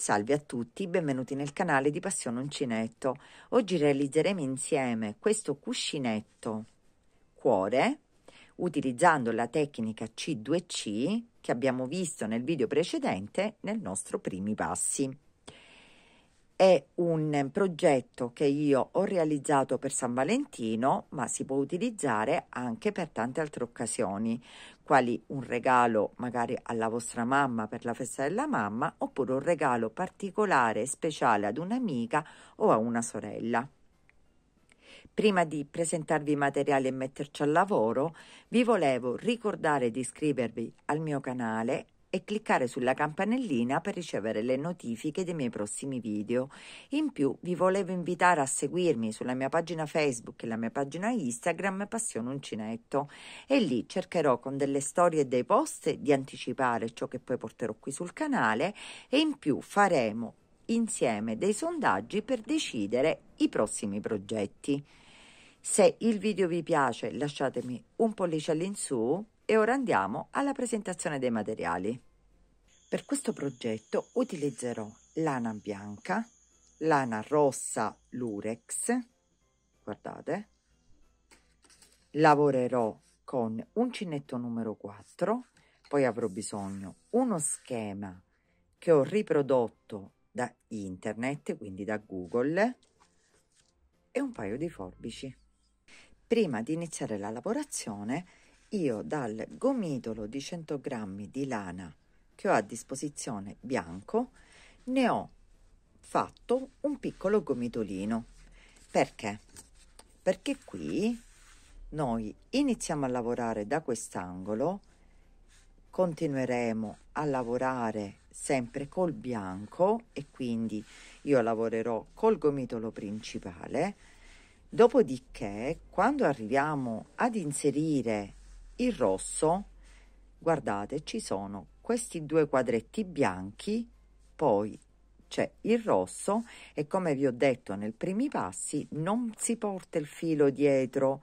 Salve a tutti, benvenuti nel canale di Passione Uncinetto. Oggi realizzeremo insieme questo cuscinetto cuore utilizzando la tecnica C2C che abbiamo visto nel video precedente nel nostro primi passi è un progetto che io ho realizzato per San Valentino, ma si può utilizzare anche per tante altre occasioni, quali un regalo magari alla vostra mamma per la festa della mamma, oppure un regalo particolare e speciale ad un'amica o a una sorella. Prima di presentarvi i materiali e metterci al lavoro, vi volevo ricordare di iscrivervi al mio canale e cliccare sulla campanellina per ricevere le notifiche dei miei prossimi video. In più vi volevo invitare a seguirmi sulla mia pagina Facebook e la mia pagina Instagram Passione Uncinetto e lì cercherò con delle storie e dei post di anticipare ciò che poi porterò qui sul canale e in più faremo insieme dei sondaggi per decidere i prossimi progetti. Se il video vi piace lasciatemi un pollice all'insù e ora andiamo alla presentazione dei materiali. Per questo progetto utilizzerò lana bianca, lana rossa lurex, guardate, lavorerò con uncinetto numero 4, poi avrò bisogno uno schema che ho riprodotto da internet, quindi da Google, e un paio di forbici. Prima di iniziare la lavorazione io dal gomitolo di 100 grammi di lana che ho a disposizione bianco ne ho fatto un piccolo gomitolino. Perché? Perché qui noi iniziamo a lavorare da quest'angolo, continueremo a lavorare sempre col bianco e quindi io lavorerò col gomitolo principale Dopodiché, quando arriviamo ad inserire il rosso guardate ci sono questi due quadretti bianchi poi c'è il rosso e come vi ho detto nei primi passi non si porta il filo dietro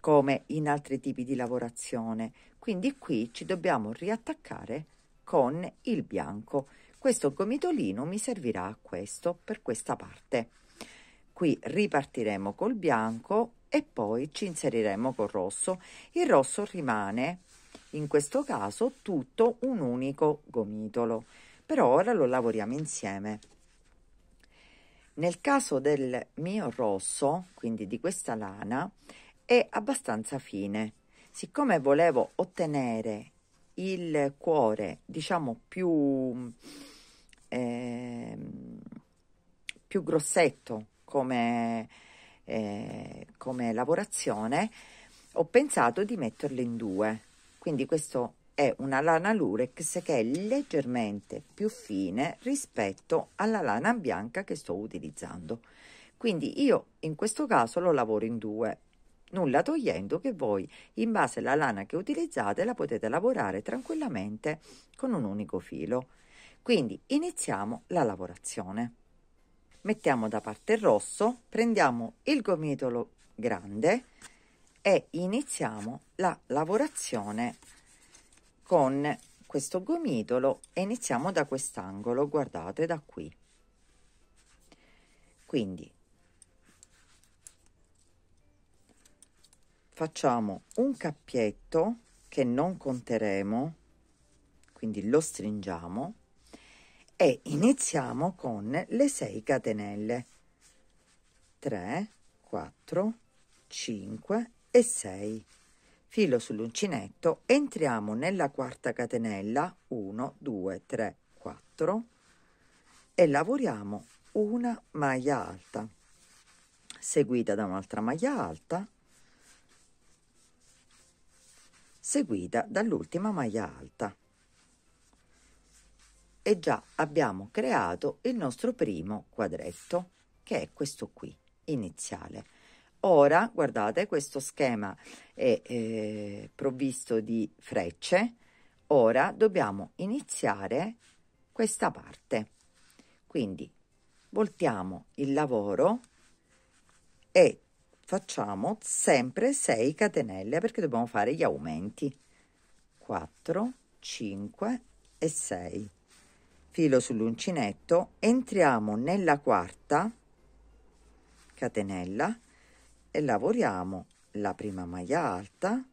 come in altri tipi di lavorazione quindi qui ci dobbiamo riattaccare con il bianco questo gomitolino mi servirà a questo per questa parte qui ripartiremo col bianco e poi ci inseriremo col rosso. Il rosso rimane in questo caso tutto un unico gomitolo, però ora lo lavoriamo insieme. Nel caso del mio rosso, quindi di questa lana, è abbastanza fine. Siccome volevo ottenere il cuore, diciamo, più, eh, più grossetto come eh, come lavorazione, ho pensato di metterle in due. Quindi questo è una lana lurex che è leggermente più fine rispetto alla lana bianca che sto utilizzando. Quindi io in questo caso lo lavoro in due, nulla togliendo che voi in base alla lana che utilizzate la potete lavorare tranquillamente con un unico filo. Quindi iniziamo la lavorazione mettiamo da parte il rosso prendiamo il gomitolo grande e iniziamo la lavorazione con questo gomitolo e iniziamo da quest'angolo guardate da qui quindi facciamo un cappietto che non conteremo quindi lo stringiamo e iniziamo con le 6 catenelle 3 4 5 e 6 filo sull'uncinetto entriamo nella quarta catenella 1 2 3 4 e lavoriamo una maglia alta seguita da un'altra maglia alta seguita dall'ultima maglia alta e già abbiamo creato il nostro primo quadretto che è questo qui iniziale ora guardate questo schema è eh, provvisto di frecce ora dobbiamo iniziare questa parte quindi voltiamo il lavoro e facciamo sempre 6 catenelle perché dobbiamo fare gli aumenti 4 5 e 6 filo sull'uncinetto entriamo nella quarta catenella e lavoriamo la prima maglia alta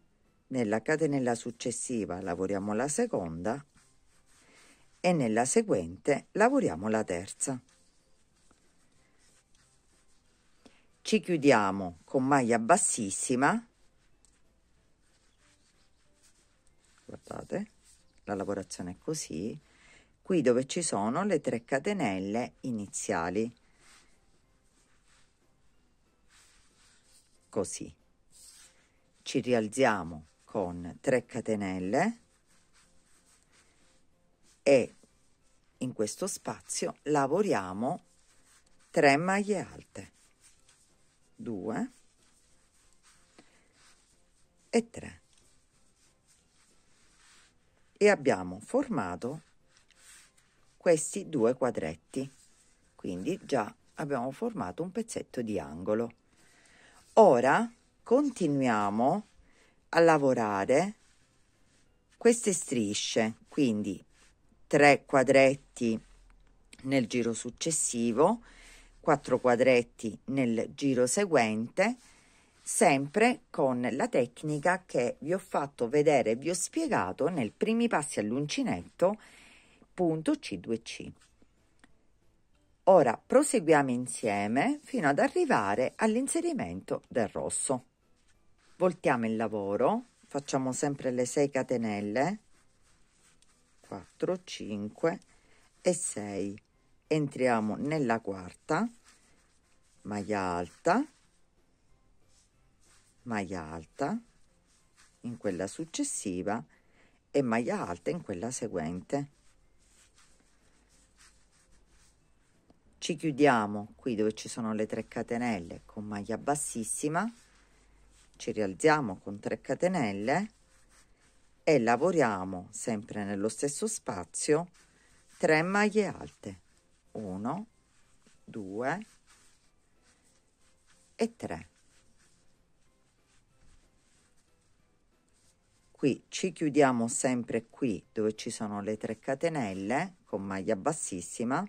nella catenella successiva lavoriamo la seconda e nella seguente lavoriamo la terza ci chiudiamo con maglia bassissima guardate la lavorazione è così qui dove ci sono le tre catenelle iniziali. Così. Ci rialziamo con 3 catenelle e in questo spazio lavoriamo 3 maglie alte 2 e 3 e abbiamo formato questi due quadretti. Quindi già abbiamo formato un pezzetto di angolo. Ora continuiamo a lavorare queste strisce, quindi tre quadretti nel giro successivo, quattro quadretti nel giro seguente, sempre con la tecnica che vi ho fatto vedere vi ho spiegato nei primi passi all'uncinetto c2C. Ora proseguiamo insieme fino ad arrivare all'inserimento del rosso. Voltiamo il lavoro, facciamo sempre le 6 catenelle, 4, 5 e 6. Entriamo nella quarta, maglia alta, maglia alta, in quella successiva e maglia alta in quella seguente ci chiudiamo qui dove ci sono le 3 catenelle con maglia bassissima ci rialziamo con 3 catenelle e lavoriamo sempre nello stesso spazio 3 maglie alte 1 2 e 3 qui ci chiudiamo sempre qui dove ci sono le 3 catenelle con maglia bassissima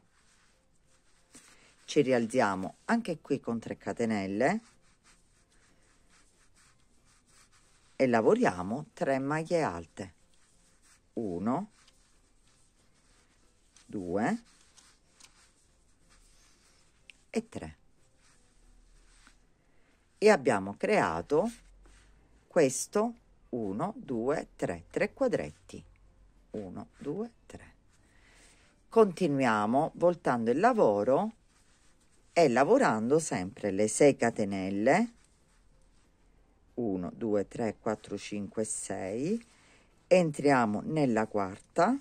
ci rialziamo anche qui con 3 catenelle e lavoriamo 3 maglie alte 1 2 e 3 e abbiamo creato questo 1 2 3 3 quadretti 1 2 3 continuiamo voltando il lavoro e lavorando sempre le 6 catenelle 1 2 3 4 5 6 entriamo nella quarta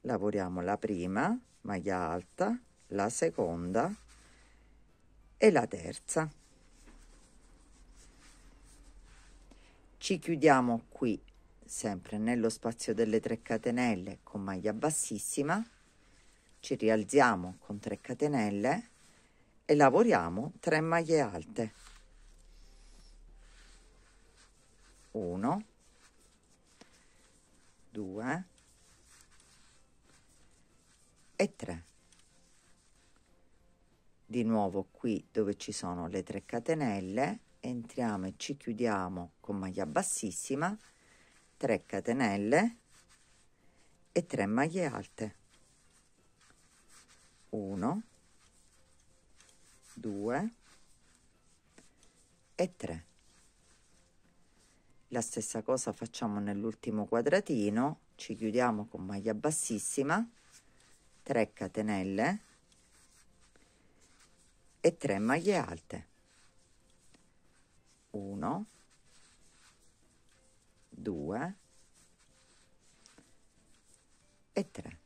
lavoriamo la prima maglia alta la seconda e la terza ci chiudiamo qui sempre nello spazio delle 3 catenelle con maglia bassissima ci rialziamo con 3 catenelle e lavoriamo 3 maglie alte 1 2 e 3 di nuovo qui dove ci sono le 3 catenelle entriamo e ci chiudiamo con maglia bassissima 3 catenelle e 3 maglie alte 1 2 e 3 la stessa cosa facciamo nell'ultimo quadratino ci chiudiamo con maglia bassissima 3 catenelle e 3 maglie alte 1 2 e 3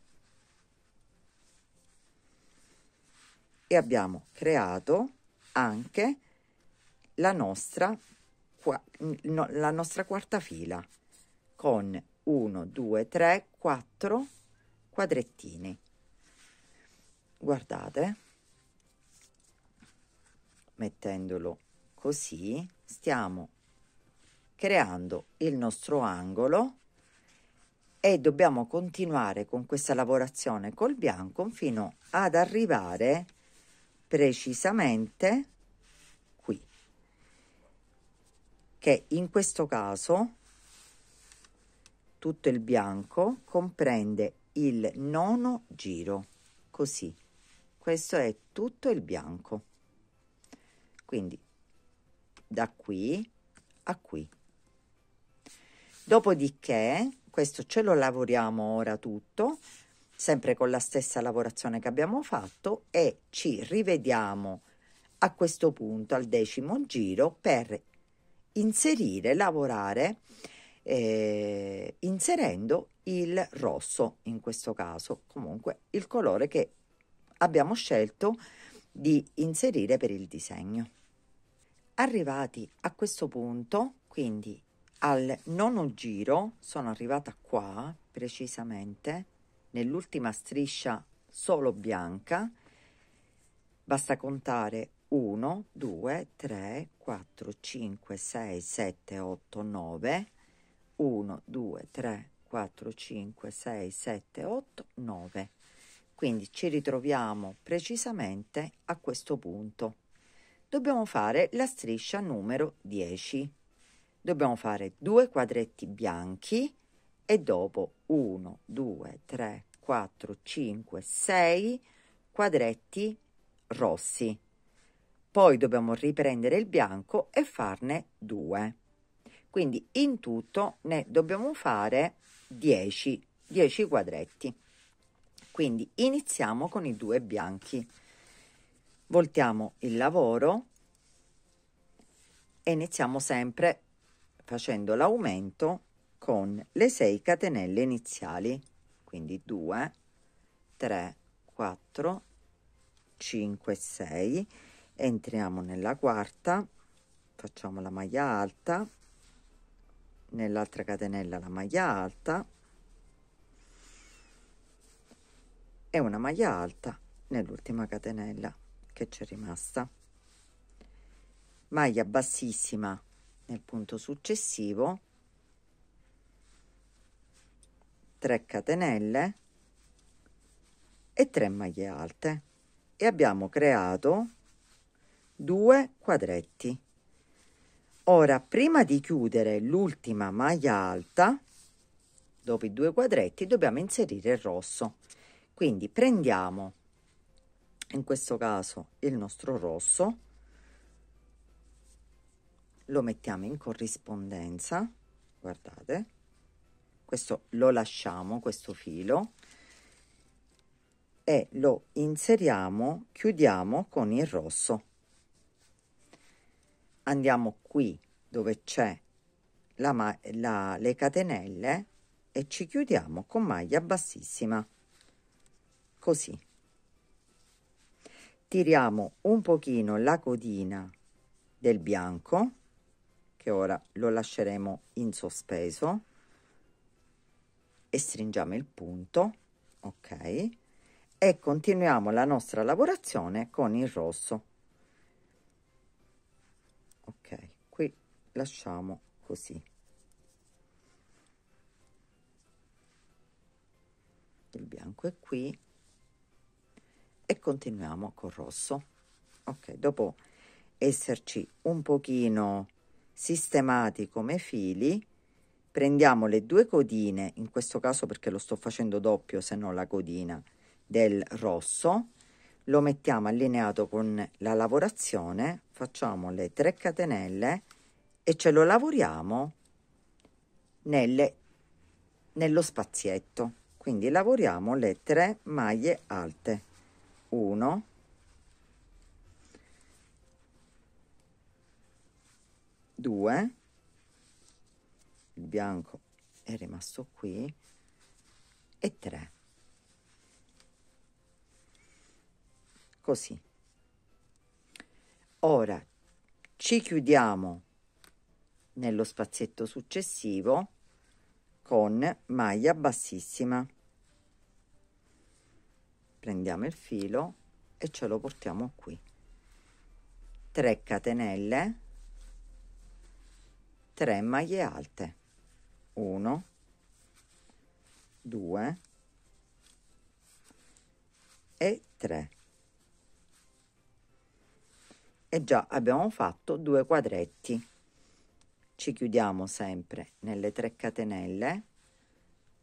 e abbiamo creato anche la nostra, la nostra quarta fila con 1, 2, 3, 4 quadrettini. Guardate, mettendolo così stiamo creando il nostro angolo e dobbiamo continuare con questa lavorazione col bianco fino ad arrivare a precisamente qui, che in questo caso tutto il bianco comprende il nono giro, così. Questo è tutto il bianco. Quindi da qui a qui. Dopodiché, questo ce lo lavoriamo ora tutto sempre con la stessa lavorazione che abbiamo fatto e ci rivediamo a questo punto al decimo giro per inserire, lavorare eh, inserendo il rosso in questo caso, comunque il colore che abbiamo scelto di inserire per il disegno. Arrivati a questo punto, quindi al nono giro, sono arrivata qua precisamente, nell'ultima striscia solo bianca basta contare 1 2 3 4 5 6 7 8 9 1 2 3 4 5 6 7 8 9 quindi ci ritroviamo precisamente a questo punto dobbiamo fare la striscia numero 10 dobbiamo fare due quadretti bianchi e dopo 1, 2, 3, 4, 5, 6 quadretti rossi. Poi dobbiamo riprendere il bianco e farne 2. Quindi in tutto ne dobbiamo fare 10, 10 quadretti. Quindi iniziamo con i due bianchi. Voltiamo il lavoro e iniziamo sempre facendo l'aumento con le 6 catenelle iniziali, quindi 2, 3, 4, 5, 6. Entriamo nella quarta, facciamo la maglia alta, nell'altra catenella la maglia alta e una maglia alta nell'ultima catenella che c'è rimasta maglia bassissima nel punto successivo 3 catenelle e 3 maglie alte e abbiamo creato due quadretti ora prima di chiudere l'ultima maglia alta dopo i due quadretti dobbiamo inserire il rosso quindi prendiamo in questo caso il nostro rosso lo mettiamo in corrispondenza guardate questo lo lasciamo questo filo e lo inseriamo chiudiamo con il rosso andiamo qui dove c'è la, la, le catenelle e ci chiudiamo con maglia bassissima così tiriamo un pochino la codina del bianco che ora lo lasceremo in sospeso e stringiamo il punto ok e continuiamo la nostra lavorazione con il rosso ok qui lasciamo così il bianco è qui e continuiamo col rosso ok dopo esserci un pochino sistemati come fili prendiamo le due codine, in questo caso perché lo sto facendo doppio se non la codina del rosso, lo mettiamo allineato con la lavorazione, facciamo le 3 catenelle e ce lo lavoriamo nelle, nello spazietto. Quindi lavoriamo le 3 maglie alte. 1 2 il bianco è rimasto qui e 3 così ora ci chiudiamo nello spazietto successivo con maglia bassissima prendiamo il filo e ce lo portiamo qui 3 catenelle 3 maglie alte 1 2 e 3 e già abbiamo fatto due quadretti ci chiudiamo sempre nelle 3 catenelle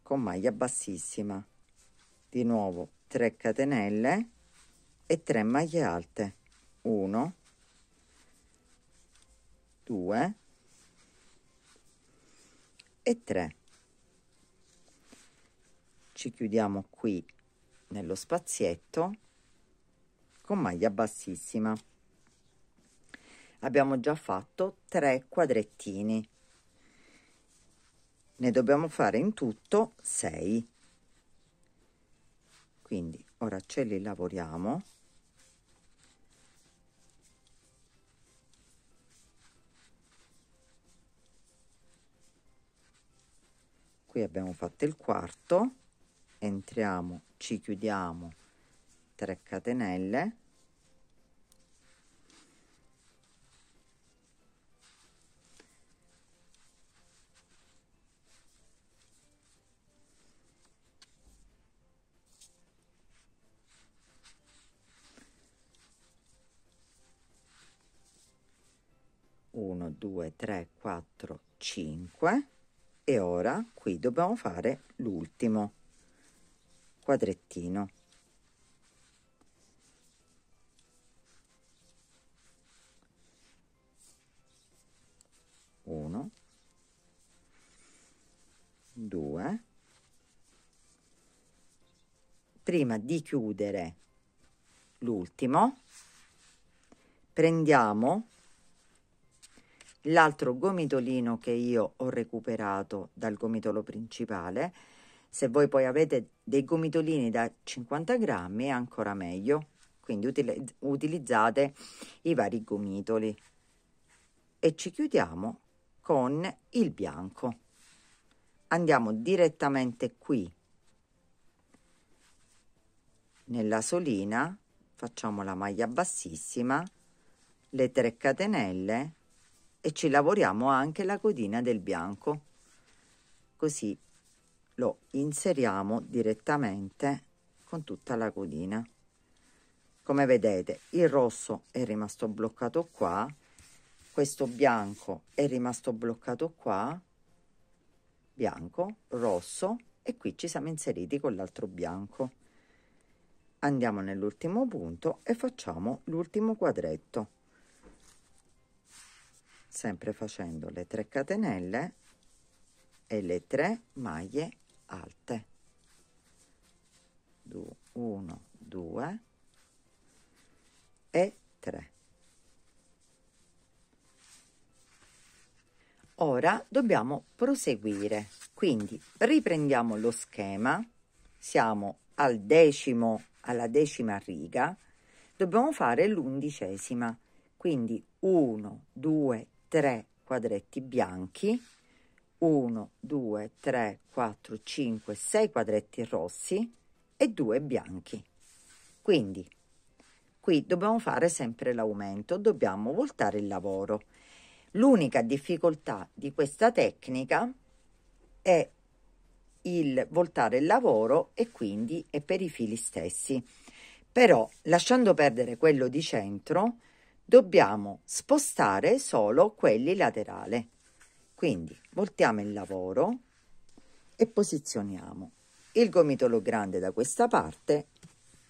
con maglia bassissima di nuovo 3 catenelle e 3 maglie alte 1 2 e 3 ci chiudiamo qui nello spazietto con maglia bassissima abbiamo già fatto 3 quadrettini ne dobbiamo fare in tutto 6 quindi ora ce li lavoriamo qui abbiamo fatto il quarto entriamo ci chiudiamo 3 catenelle uno, due, tre, quattro, cinque e ora qui dobbiamo fare l'ultimo quadrettino uno due prima di chiudere l'ultimo prendiamo l'altro gomitolino che io ho recuperato dal gomitolo principale. Se voi poi avete dei gomitolini da 50 grammi è ancora meglio, quindi util utilizzate i vari gomitoli. E ci chiudiamo con il bianco. Andiamo direttamente qui nella solina, facciamo la maglia bassissima, le 3 catenelle e ci lavoriamo anche la codina del bianco così lo inseriamo direttamente con tutta la codina come vedete il rosso è rimasto bloccato qua questo bianco è rimasto bloccato qua bianco rosso e qui ci siamo inseriti con l'altro bianco andiamo nell'ultimo punto e facciamo l'ultimo quadretto sempre facendo le 3 catenelle e le 3 maglie alte 1 2 e 3 ora dobbiamo proseguire quindi riprendiamo lo schema siamo al decimo alla decima riga dobbiamo fare l'undicesima quindi 1 2 3 quadretti bianchi 1 2 3 4 5 6 quadretti rossi e 2 bianchi quindi qui dobbiamo fare sempre l'aumento dobbiamo voltare il lavoro l'unica difficoltà di questa tecnica è il voltare il lavoro e quindi è per i fili stessi però lasciando perdere quello di centro dobbiamo spostare solo quelli laterali. Quindi voltiamo il lavoro e posizioniamo il gomitolo grande da questa parte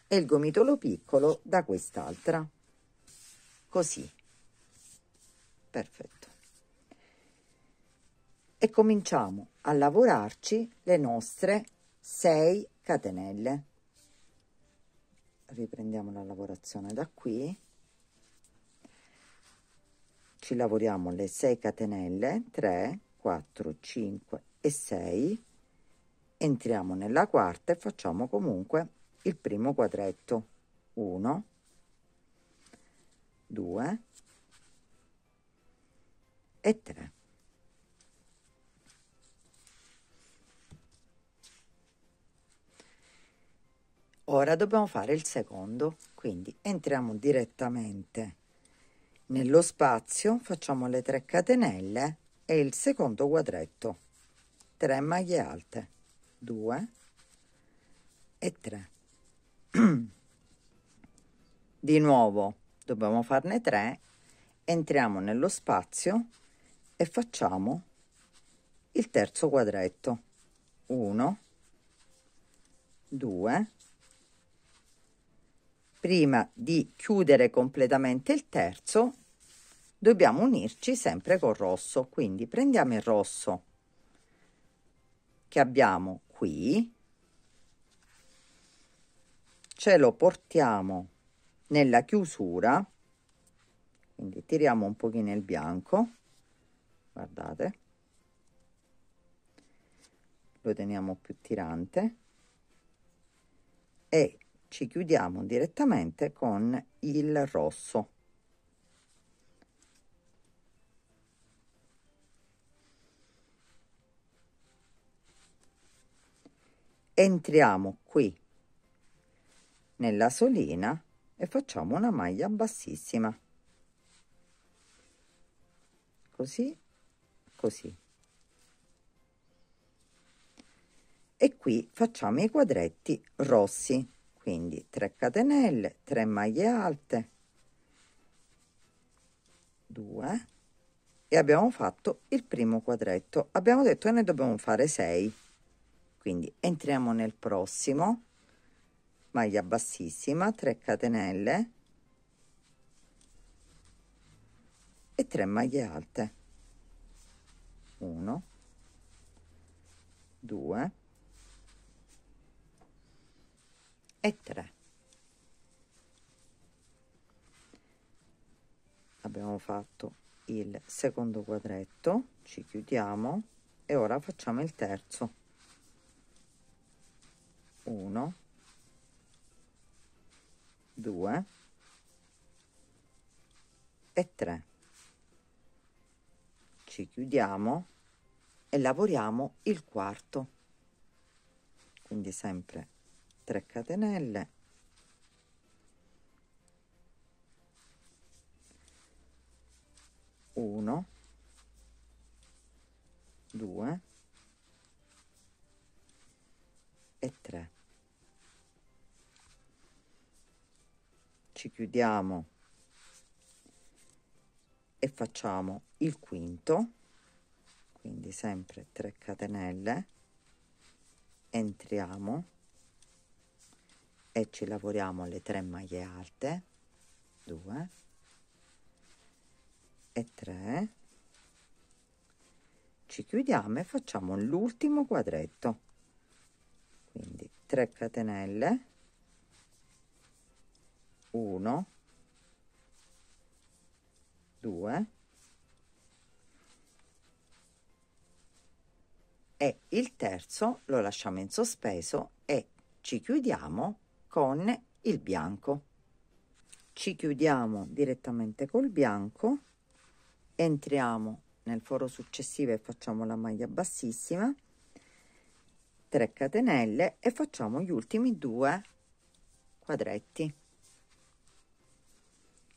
e il gomitolo piccolo da quest'altra. Così. Perfetto. E cominciamo a lavorarci le nostre 6 catenelle. Riprendiamo la lavorazione da qui ci lavoriamo le 6 catenelle 3 4 5 e 6 entriamo nella quarta e facciamo comunque il primo quadretto 1 2 e 3 ora dobbiamo fare il secondo quindi entriamo direttamente nello spazio facciamo le 3 catenelle e il secondo quadretto 3 maglie alte 2 e 3 di nuovo dobbiamo farne 3 entriamo nello spazio e facciamo il terzo quadretto 1 2 prima di chiudere completamente il terzo dobbiamo unirci sempre col rosso quindi prendiamo il rosso che abbiamo qui ce lo portiamo nella chiusura quindi tiriamo un pochino il bianco guardate lo teniamo più tirante e ci chiudiamo direttamente con il rosso entriamo qui nella solina e facciamo una maglia bassissima così così e qui facciamo i quadretti rossi quindi 3 catenelle 3 maglie alte 2 e abbiamo fatto il primo quadretto abbiamo detto che ne dobbiamo fare 6 quindi entriamo nel prossimo maglia bassissima 3 catenelle e 3 maglie alte 1 2 e 3 abbiamo fatto il secondo quadretto ci chiudiamo e ora facciamo il terzo 1 2 e 3 ci chiudiamo e lavoriamo il quarto quindi sempre 3 catenelle uno, due e tre. Ci chiudiamo e facciamo il quinto, quindi sempre 3 catenelle, entriamo e ci lavoriamo le tre maglie alte 2 e 3 ci chiudiamo e facciamo l'ultimo quadretto quindi 3 catenelle 1 2 e il terzo lo lasciamo in sospeso e ci chiudiamo con il bianco ci chiudiamo direttamente col bianco entriamo nel foro successivo e facciamo la maglia bassissima 3 catenelle e facciamo gli ultimi due quadretti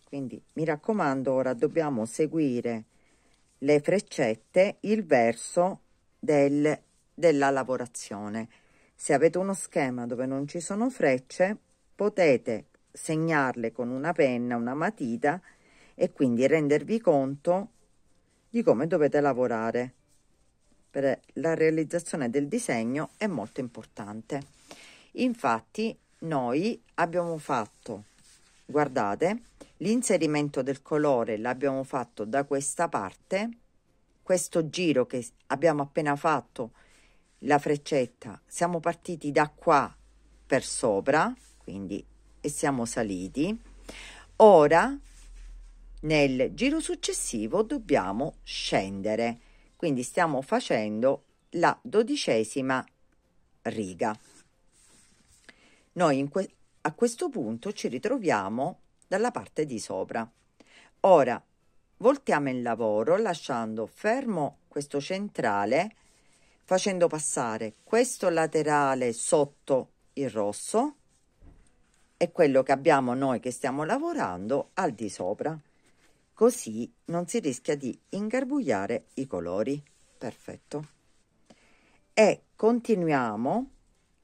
quindi mi raccomando ora dobbiamo seguire le freccette il verso del, della lavorazione se avete uno schema dove non ci sono frecce, potete segnarle con una penna, una matita e quindi rendervi conto di come dovete lavorare. Per la realizzazione del disegno è molto importante. Infatti noi abbiamo fatto, guardate, l'inserimento del colore l'abbiamo fatto da questa parte, questo giro che abbiamo appena fatto la freccetta siamo partiti da qua per sopra quindi e siamo saliti ora nel giro successivo dobbiamo scendere quindi stiamo facendo la dodicesima riga noi que a questo punto ci ritroviamo dalla parte di sopra ora voltiamo il lavoro lasciando fermo questo centrale facendo passare questo laterale sotto il rosso e quello che abbiamo noi che stiamo lavorando al di sopra così non si rischia di ingarbugliare i colori perfetto e continuiamo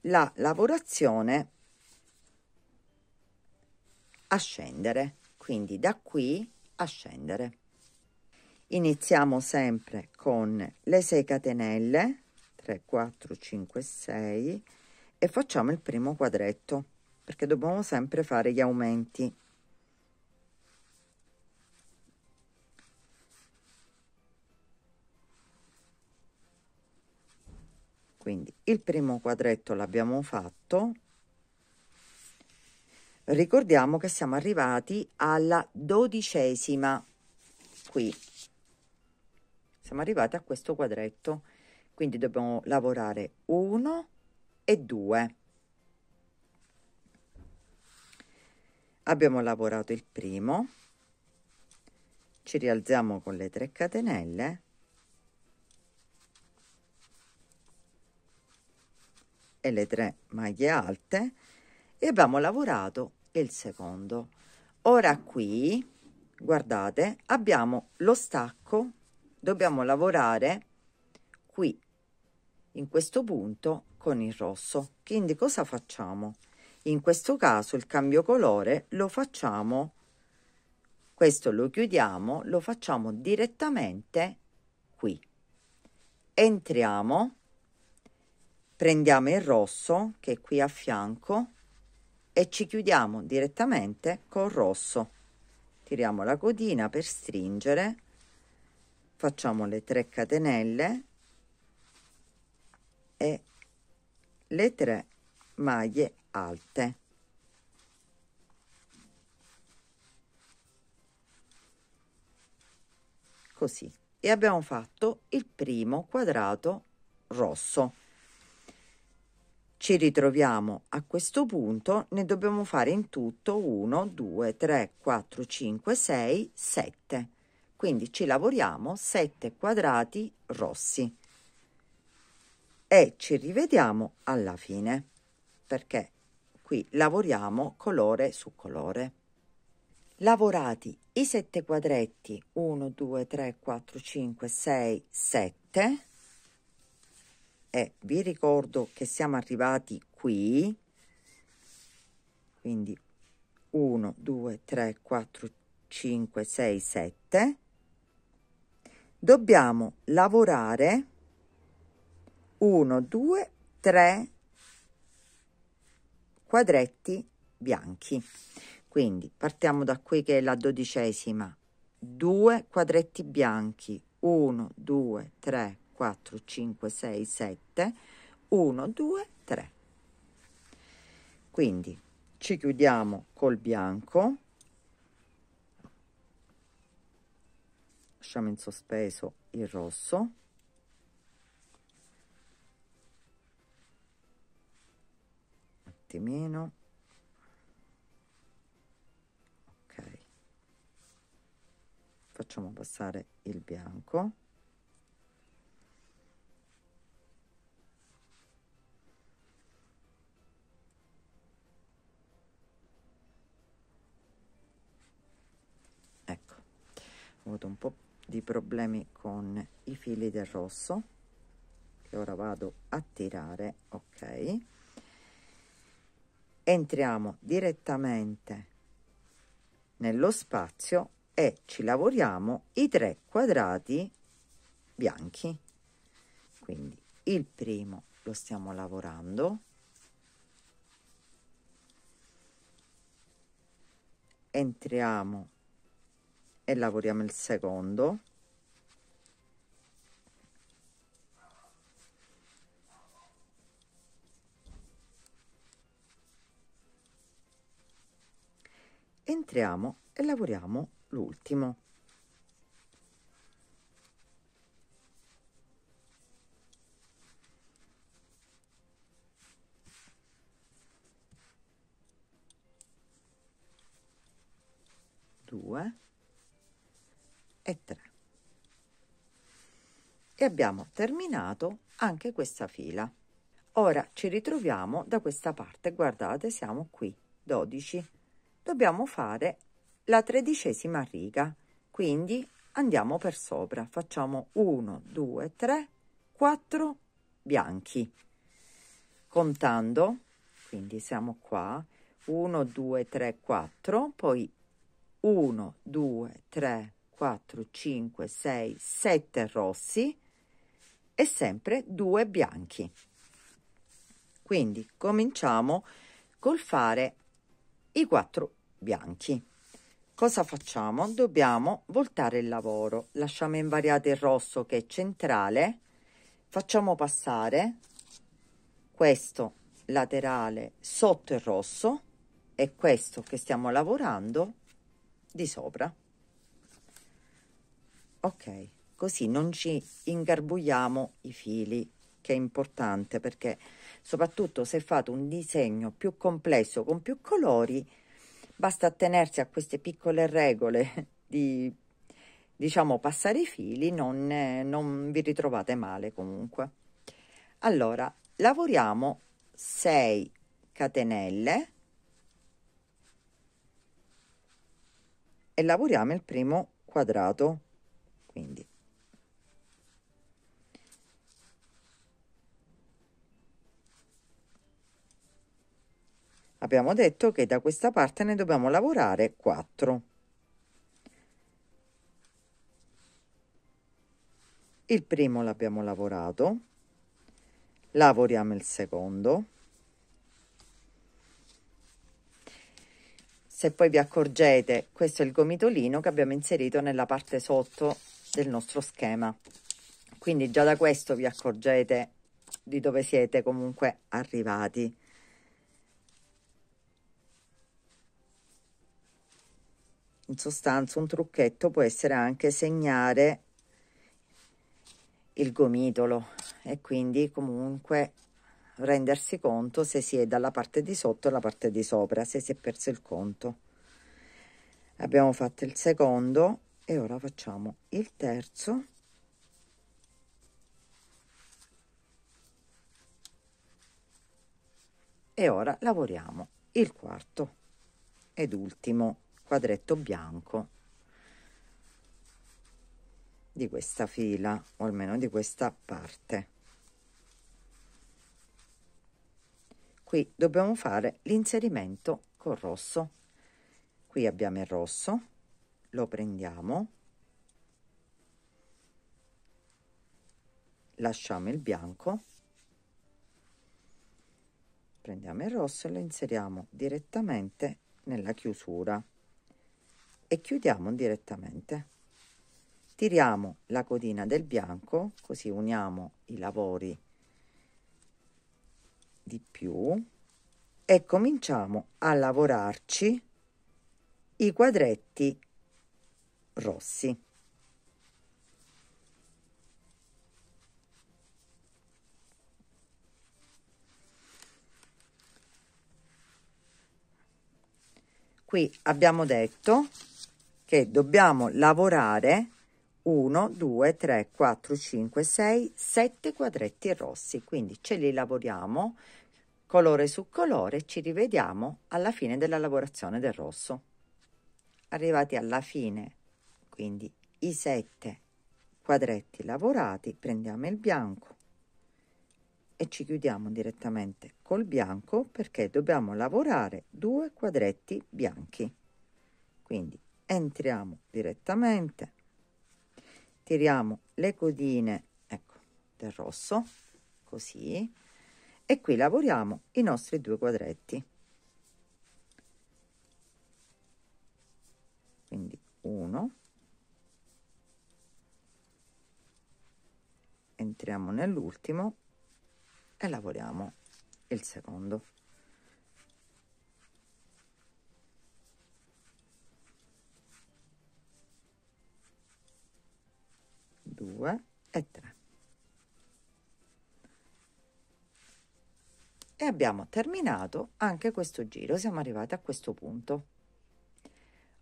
la lavorazione a scendere quindi da qui a scendere iniziamo sempre con le 6 catenelle 3 4 5 6 e facciamo il primo quadretto perché dobbiamo sempre fare gli aumenti quindi il primo quadretto l'abbiamo fatto ricordiamo che siamo arrivati alla dodicesima qui siamo arrivati a questo quadretto quindi dobbiamo lavorare 1 e 2 abbiamo lavorato il primo ci rialziamo con le 3 catenelle e le 3 maglie alte e abbiamo lavorato il secondo ora qui guardate abbiamo lo stacco dobbiamo lavorare qui in questo punto con il rosso. Quindi cosa facciamo? In questo caso il cambio colore lo facciamo, questo lo chiudiamo, lo facciamo direttamente qui. Entriamo, prendiamo il rosso che è qui a fianco e ci chiudiamo direttamente col rosso. Tiriamo la codina per stringere, facciamo le 3 catenelle e le tre maglie alte. Così. E abbiamo fatto il primo quadrato rosso. Ci ritroviamo a questo punto, ne dobbiamo fare in tutto 1, 2, 3, 4, 5, 6, 7. Quindi ci lavoriamo 7 quadrati rossi e ci rivediamo alla fine perché qui lavoriamo colore su colore lavorati i sette quadretti 1 2 3 4 5 6 7 e vi ricordo che siamo arrivati qui quindi 1 2 3 4 5 6 7 dobbiamo lavorare 1, 2, 3 quadretti bianchi. Quindi partiamo da qui che è la dodicesima, 2 quadretti bianchi, 1, 2, 3, 4, 5, 6, 7, 1, 2, 3. Quindi ci chiudiamo col bianco, lasciamo in sospeso il rosso, attimino ok facciamo passare il bianco ecco ho avuto un po' di problemi con i fili del rosso che ora vado a tirare ok entriamo direttamente nello spazio e ci lavoriamo i tre quadrati bianchi quindi il primo lo stiamo lavorando entriamo e lavoriamo il secondo entriamo e lavoriamo l'ultimo due e tre e abbiamo terminato anche questa fila ora ci ritroviamo da questa parte guardate siamo qui 12 dobbiamo fare la tredicesima riga. Quindi andiamo per sopra, facciamo 1, 2, 3, 4 bianchi. Contando, quindi siamo qua, 1, 2, 3, 4, poi 1, 2, 3, 4, 5, 6, 7 rossi e sempre 2 bianchi. Quindi cominciamo col fare i 4 bianchi. Cosa facciamo? Dobbiamo voltare il lavoro, lasciamo invariato il rosso che è centrale, facciamo passare questo laterale sotto il rosso e questo che stiamo lavorando di sopra. Ok, così non ci ingarbugliamo i fili che è importante perché soprattutto se fate un disegno più complesso con più colori Basta attenersi a queste piccole regole di diciamo passare i fili, non, eh, non vi ritrovate male comunque. Allora, lavoriamo 6 catenelle e lavoriamo il primo quadrato. Quindi Abbiamo detto che da questa parte ne dobbiamo lavorare 4. Il primo l'abbiamo lavorato, lavoriamo il secondo. Se poi vi accorgete, questo è il gomitolino che abbiamo inserito nella parte sotto del nostro schema. Quindi già da questo vi accorgete di dove siete comunque arrivati. in sostanza un trucchetto può essere anche segnare il gomitolo e quindi comunque rendersi conto se si è dalla parte di sotto o la parte di sopra se si è perso il conto abbiamo fatto il secondo e ora facciamo il terzo e ora lavoriamo il quarto ed ultimo quadretto bianco di questa fila o almeno di questa parte qui dobbiamo fare l'inserimento col rosso qui abbiamo il rosso lo prendiamo lasciamo il bianco prendiamo il rosso e lo inseriamo direttamente nella chiusura e chiudiamo direttamente tiriamo la codina del bianco così uniamo i lavori di più e cominciamo a lavorarci i quadretti rossi qui abbiamo detto che dobbiamo lavorare 1, 2, 3, 4, 5, 6, 7 quadretti rossi, quindi ce li lavoriamo colore su colore, ci rivediamo alla fine della lavorazione del rosso. Arrivati alla fine, quindi i 7 quadretti lavorati, prendiamo il bianco e ci chiudiamo direttamente col bianco perché dobbiamo lavorare due quadretti bianchi. Quindi entriamo direttamente tiriamo le codine ecco del rosso così e qui lavoriamo i nostri due quadretti quindi 1 entriamo nell'ultimo e lavoriamo il secondo 2 e 3 e abbiamo terminato anche questo giro siamo arrivati a questo punto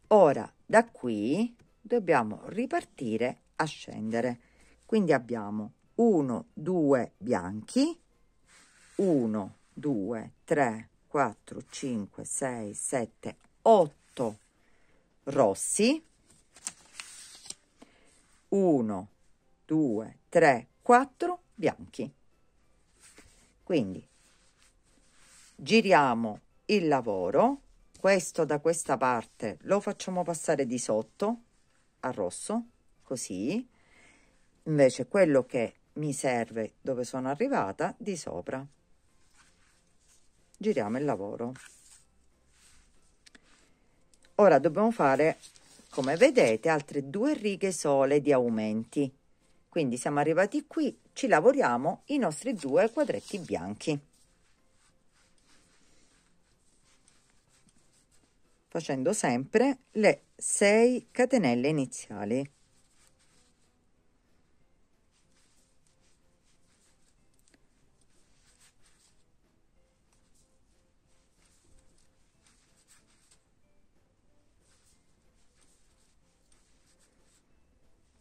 ora da qui dobbiamo ripartire a scendere quindi abbiamo 1 2 bianchi 1 2 3 4 5 6 7 8 rossi 1 2, 3, 4 bianchi. Quindi giriamo il lavoro, questo da questa parte lo facciamo passare di sotto a rosso, così, invece quello che mi serve dove sono arrivata di sopra. Giriamo il lavoro. Ora dobbiamo fare, come vedete, altre due righe sole di aumenti quindi siamo arrivati qui ci lavoriamo i nostri due quadretti bianchi facendo sempre le 6 catenelle iniziali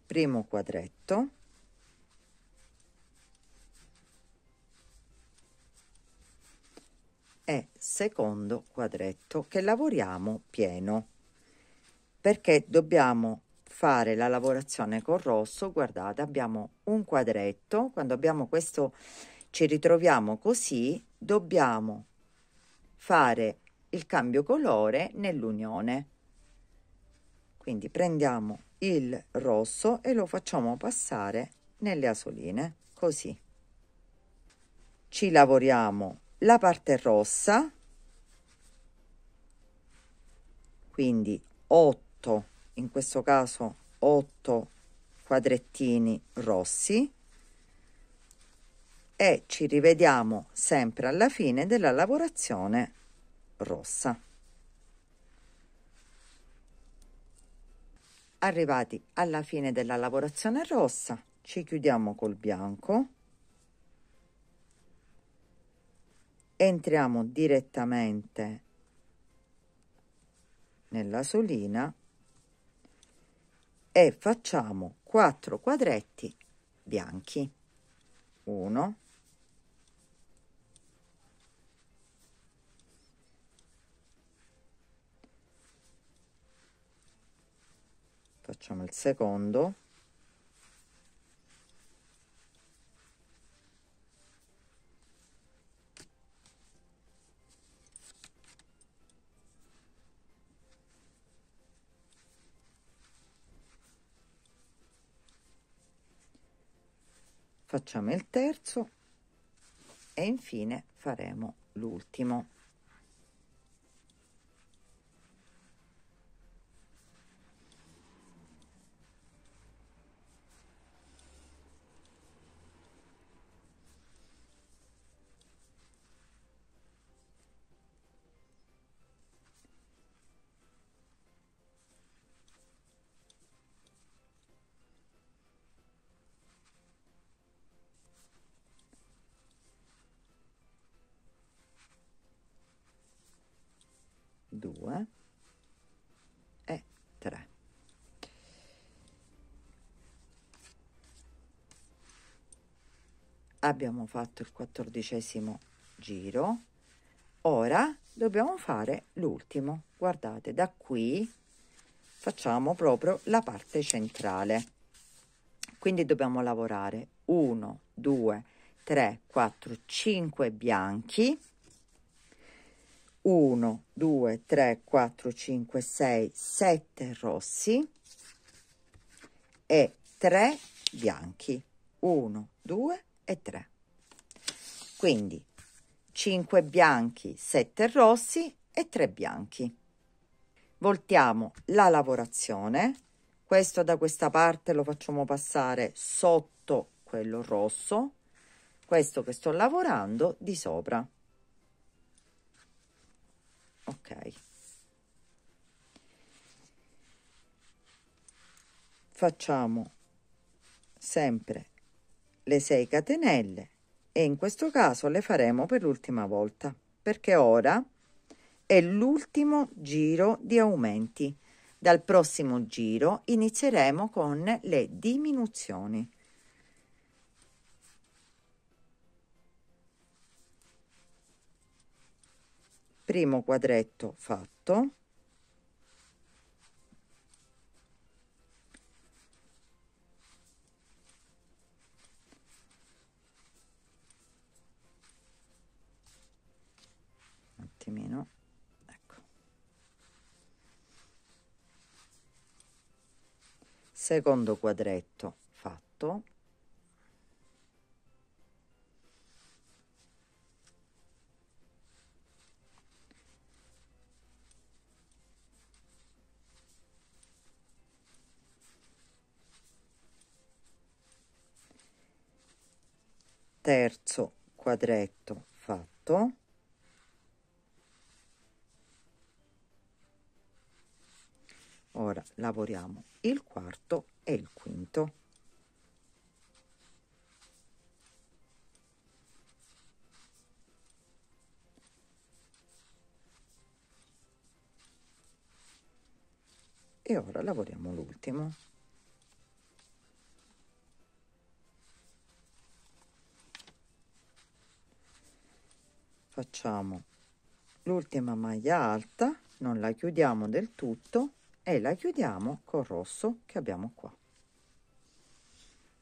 primo quadretto e secondo quadretto che lavoriamo pieno perché dobbiamo fare la lavorazione col rosso guardate abbiamo un quadretto quando abbiamo questo ci ritroviamo così dobbiamo fare il cambio colore nell'unione quindi prendiamo il rosso e lo facciamo passare nelle asoline così ci lavoriamo la parte rossa quindi 8 in questo caso 8 quadrettini rossi e ci rivediamo sempre alla fine della lavorazione rossa arrivati alla fine della lavorazione rossa ci chiudiamo col bianco entriamo direttamente nella solina e facciamo 4 quadretti bianchi 1 facciamo il secondo facciamo il terzo e infine faremo l'ultimo abbiamo fatto il quattordicesimo giro ora dobbiamo fare l'ultimo guardate da qui facciamo proprio la parte centrale quindi dobbiamo lavorare 1 2 3 4 5 bianchi 1 2 3 4 5 6 7 rossi e 3 bianchi 1 2 3 e 3. Quindi 5 bianchi, 7 rossi e 3 bianchi. Voltiamo la lavorazione, questo da questa parte lo facciamo passare sotto quello rosso, questo che sto lavorando di sopra. Ok. Facciamo sempre le 6 catenelle e in questo caso le faremo per l'ultima volta perché ora è l'ultimo giro di aumenti dal prossimo giro inizieremo con le diminuzioni primo quadretto fatto secondo quadretto fatto terzo quadretto fatto ora lavoriamo il quarto e il quinto e ora lavoriamo l'ultimo facciamo l'ultima maglia alta non la chiudiamo del tutto e la chiudiamo col rosso che abbiamo qua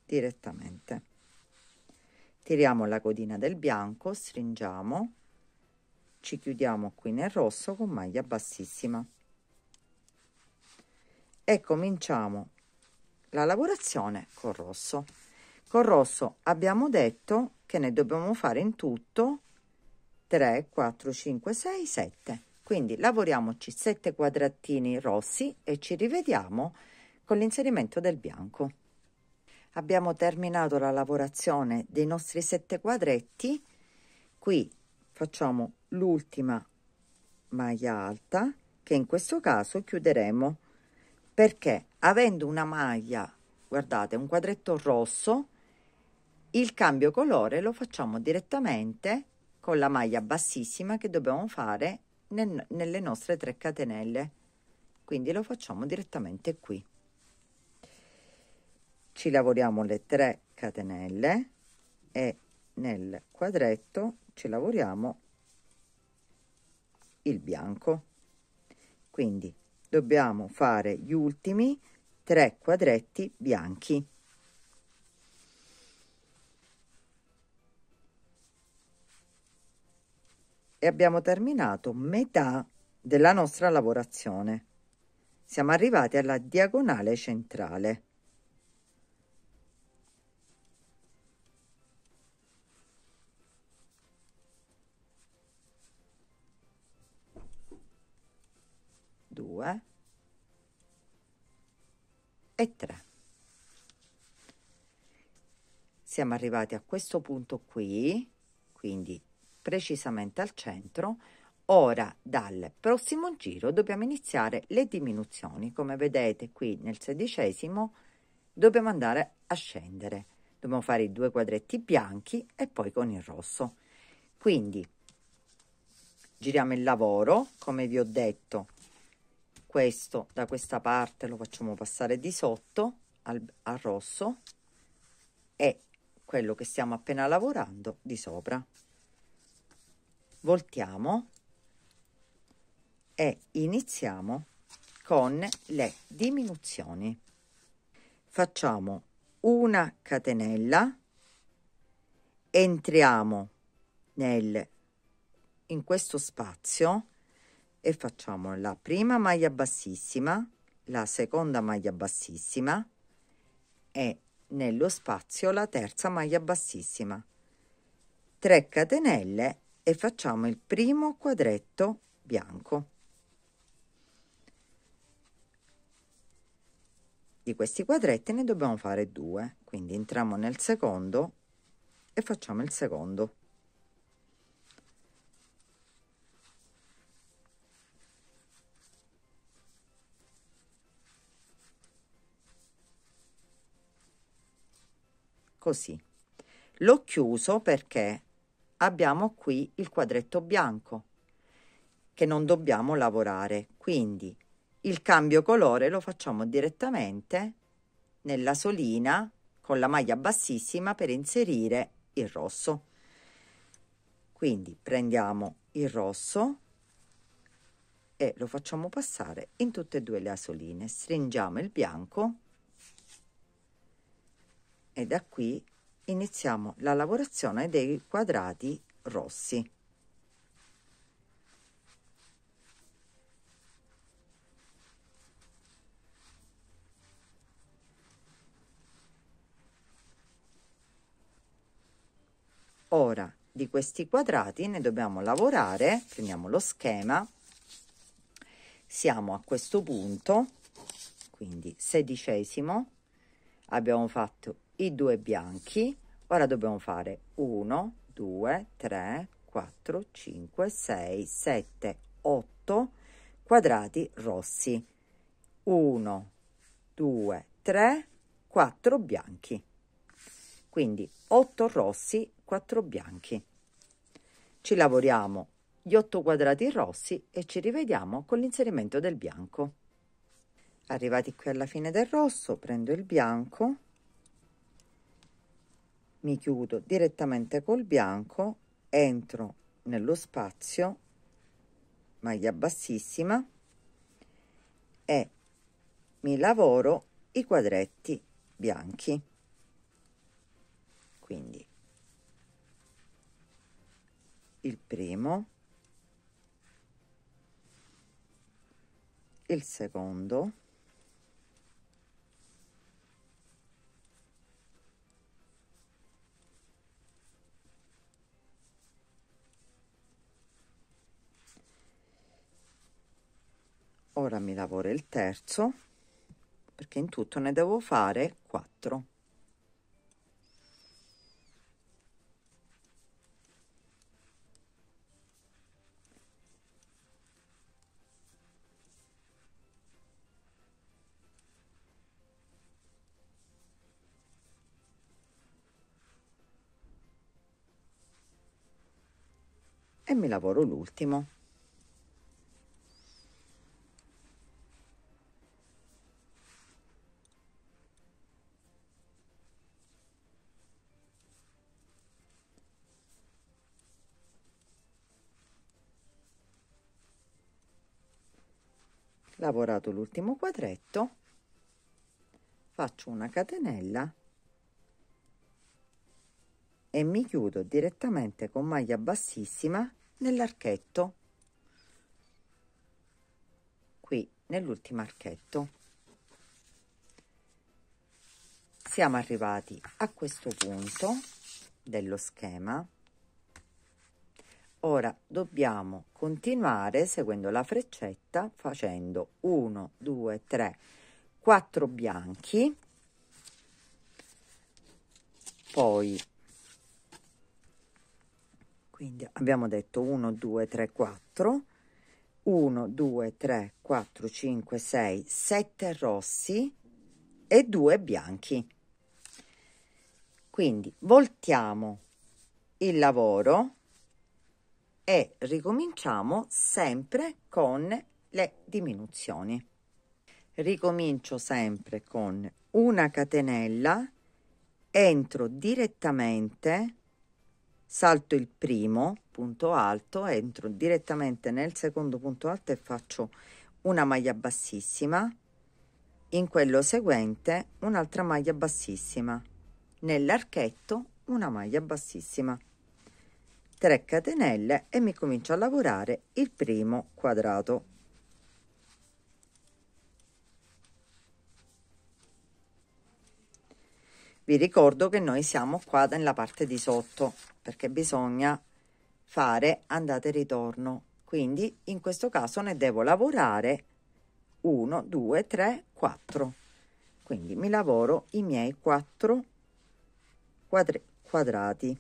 direttamente tiriamo la codina del bianco stringiamo ci chiudiamo qui nel rosso con maglia bassissima e cominciamo la lavorazione col rosso col rosso abbiamo detto che ne dobbiamo fare in tutto 3 4 5 6 7 quindi lavoriamoci 7 quadratini rossi e ci rivediamo con l'inserimento del bianco. Abbiamo terminato la lavorazione dei nostri 7 quadretti. Qui facciamo l'ultima maglia alta che in questo caso chiuderemo perché avendo una maglia guardate un quadretto rosso il cambio colore lo facciamo direttamente con la maglia bassissima che dobbiamo fare nel, nelle nostre tre catenelle quindi lo facciamo direttamente qui ci lavoriamo le tre catenelle e nel quadretto ci lavoriamo il bianco quindi dobbiamo fare gli ultimi tre quadretti bianchi e abbiamo terminato metà della nostra lavorazione. Siamo arrivati alla diagonale centrale. Due e tre. Siamo arrivati a questo punto qui, quindi precisamente al centro. Ora dal prossimo giro dobbiamo iniziare le diminuzioni. Come vedete qui nel sedicesimo dobbiamo andare a scendere. Dobbiamo fare i due quadretti bianchi e poi con il rosso. Quindi giriamo il lavoro, come vi ho detto, questo da questa parte lo facciamo passare di sotto al, al rosso e quello che stiamo appena lavorando di sopra voltiamo e iniziamo con le diminuzioni facciamo una catenella entriamo nel in questo spazio e facciamo la prima maglia bassissima la seconda maglia bassissima e nello spazio la terza maglia bassissima 3 catenelle e facciamo il primo quadretto bianco. Di questi quadretti ne dobbiamo fare due, quindi entriamo nel secondo e facciamo il secondo. Così. L'ho chiuso perché abbiamo qui il quadretto bianco che non dobbiamo lavorare. Quindi il cambio colore lo facciamo direttamente nella solina con la maglia bassissima per inserire il rosso. Quindi prendiamo il rosso e lo facciamo passare in tutte e due le asoline. Stringiamo il bianco e da qui iniziamo la lavorazione dei quadrati rossi ora di questi quadrati ne dobbiamo lavorare prendiamo lo schema siamo a questo punto quindi sedicesimo abbiamo fatto i due bianchi, ora dobbiamo fare 1, 2, 3, 4, 5, 6, 7, 8 quadrati rossi, 1, 2, 3, 4 bianchi, quindi 8 rossi, 4 bianchi. Ci lavoriamo gli 8 quadrati rossi e ci rivediamo con l'inserimento del bianco. Arrivati qui alla fine del rosso prendo il bianco mi chiudo direttamente col bianco entro nello spazio maglia bassissima e mi lavoro i quadretti bianchi quindi il primo il secondo ora mi lavoro il terzo perché in tutto ne devo fare 4 e mi lavoro l'ultimo lavorato l'ultimo quadretto faccio una catenella e mi chiudo direttamente con maglia bassissima nell'archetto qui nell'ultimo archetto siamo arrivati a questo punto dello schema Ora dobbiamo continuare seguendo la freccetta facendo 1, 2, 3, 4 bianchi, poi quindi abbiamo detto 1, 2, 3, 4, 1, 2, 3, 4, 5, 6, 7 rossi e 2 bianchi. Quindi voltiamo il lavoro e ricominciamo sempre con le diminuzioni. Ricomincio sempre con una catenella, entro direttamente, salto il primo punto alto, entro direttamente nel secondo punto alto e faccio una maglia bassissima, in quello seguente un'altra maglia bassissima, nell'archetto una maglia bassissima. 3 catenelle e mi comincio a lavorare il primo quadrato vi ricordo che noi siamo qua nella parte di sotto perché bisogna fare andate e ritorno quindi in questo caso ne devo lavorare 1 2 3 4 quindi mi lavoro i miei 4 quadri quadrati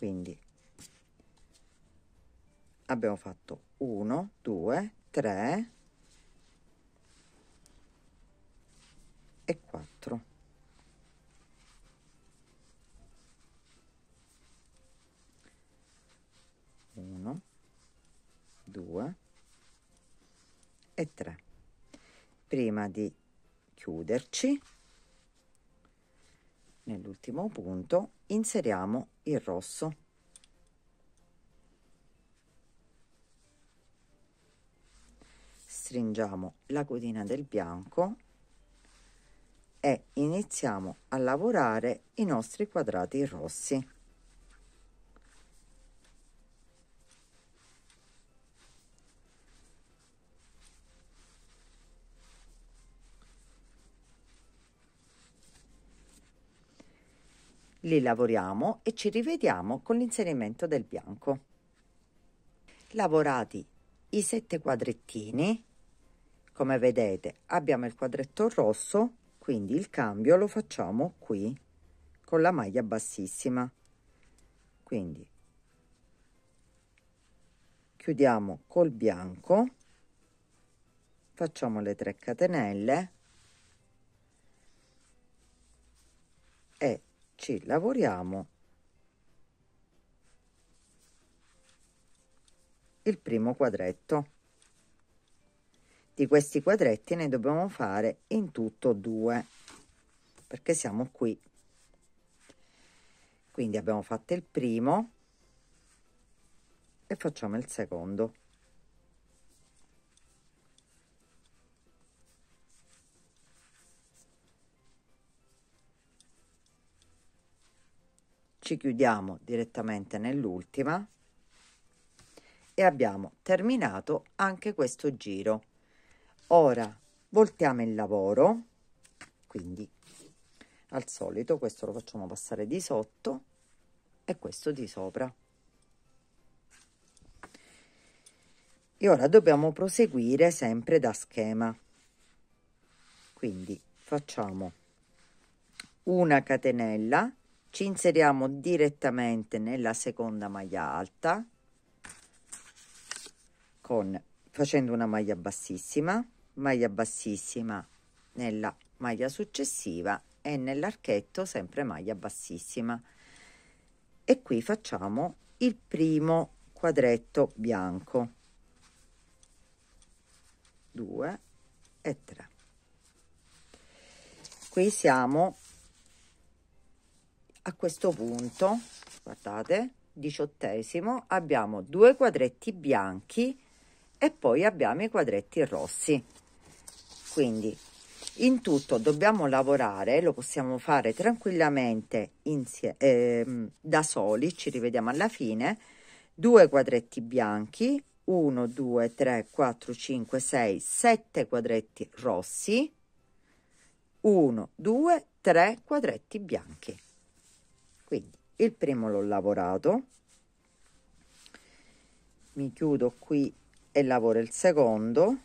quindi abbiamo fatto 1 2 3 e 4 1 2 e 3 prima di chiuderci nell'ultimo punto inseriamo il rosso stringiamo la codina del bianco e iniziamo a lavorare i nostri quadrati rossi li lavoriamo e ci rivediamo con l'inserimento del bianco. Lavorati i sette quadrettini, come vedete abbiamo il quadretto rosso, quindi il cambio lo facciamo qui con la maglia bassissima. Quindi chiudiamo col bianco, facciamo le 3 catenelle e ci lavoriamo il primo quadretto di questi quadretti ne dobbiamo fare in tutto due perché siamo qui quindi abbiamo fatto il primo e facciamo il secondo ci chiudiamo direttamente nell'ultima e abbiamo terminato anche questo giro ora voltiamo il lavoro quindi al solito questo lo facciamo passare di sotto e questo di sopra e ora dobbiamo proseguire sempre da schema quindi facciamo una catenella ci inseriamo direttamente nella seconda maglia alta con facendo una maglia bassissima maglia bassissima nella maglia successiva e nell'archetto sempre maglia bassissima e qui facciamo il primo quadretto bianco 2 e 3 qui siamo a questo punto guardate diciottesimo abbiamo due quadretti bianchi e poi abbiamo i quadretti rossi quindi in tutto dobbiamo lavorare lo possiamo fare tranquillamente insieme eh, da soli ci rivediamo alla fine due quadretti bianchi 1 2 3 4 5 6 7 quadretti rossi 1 2 3 quadretti bianchi quindi il primo l'ho lavorato mi chiudo qui e lavoro il secondo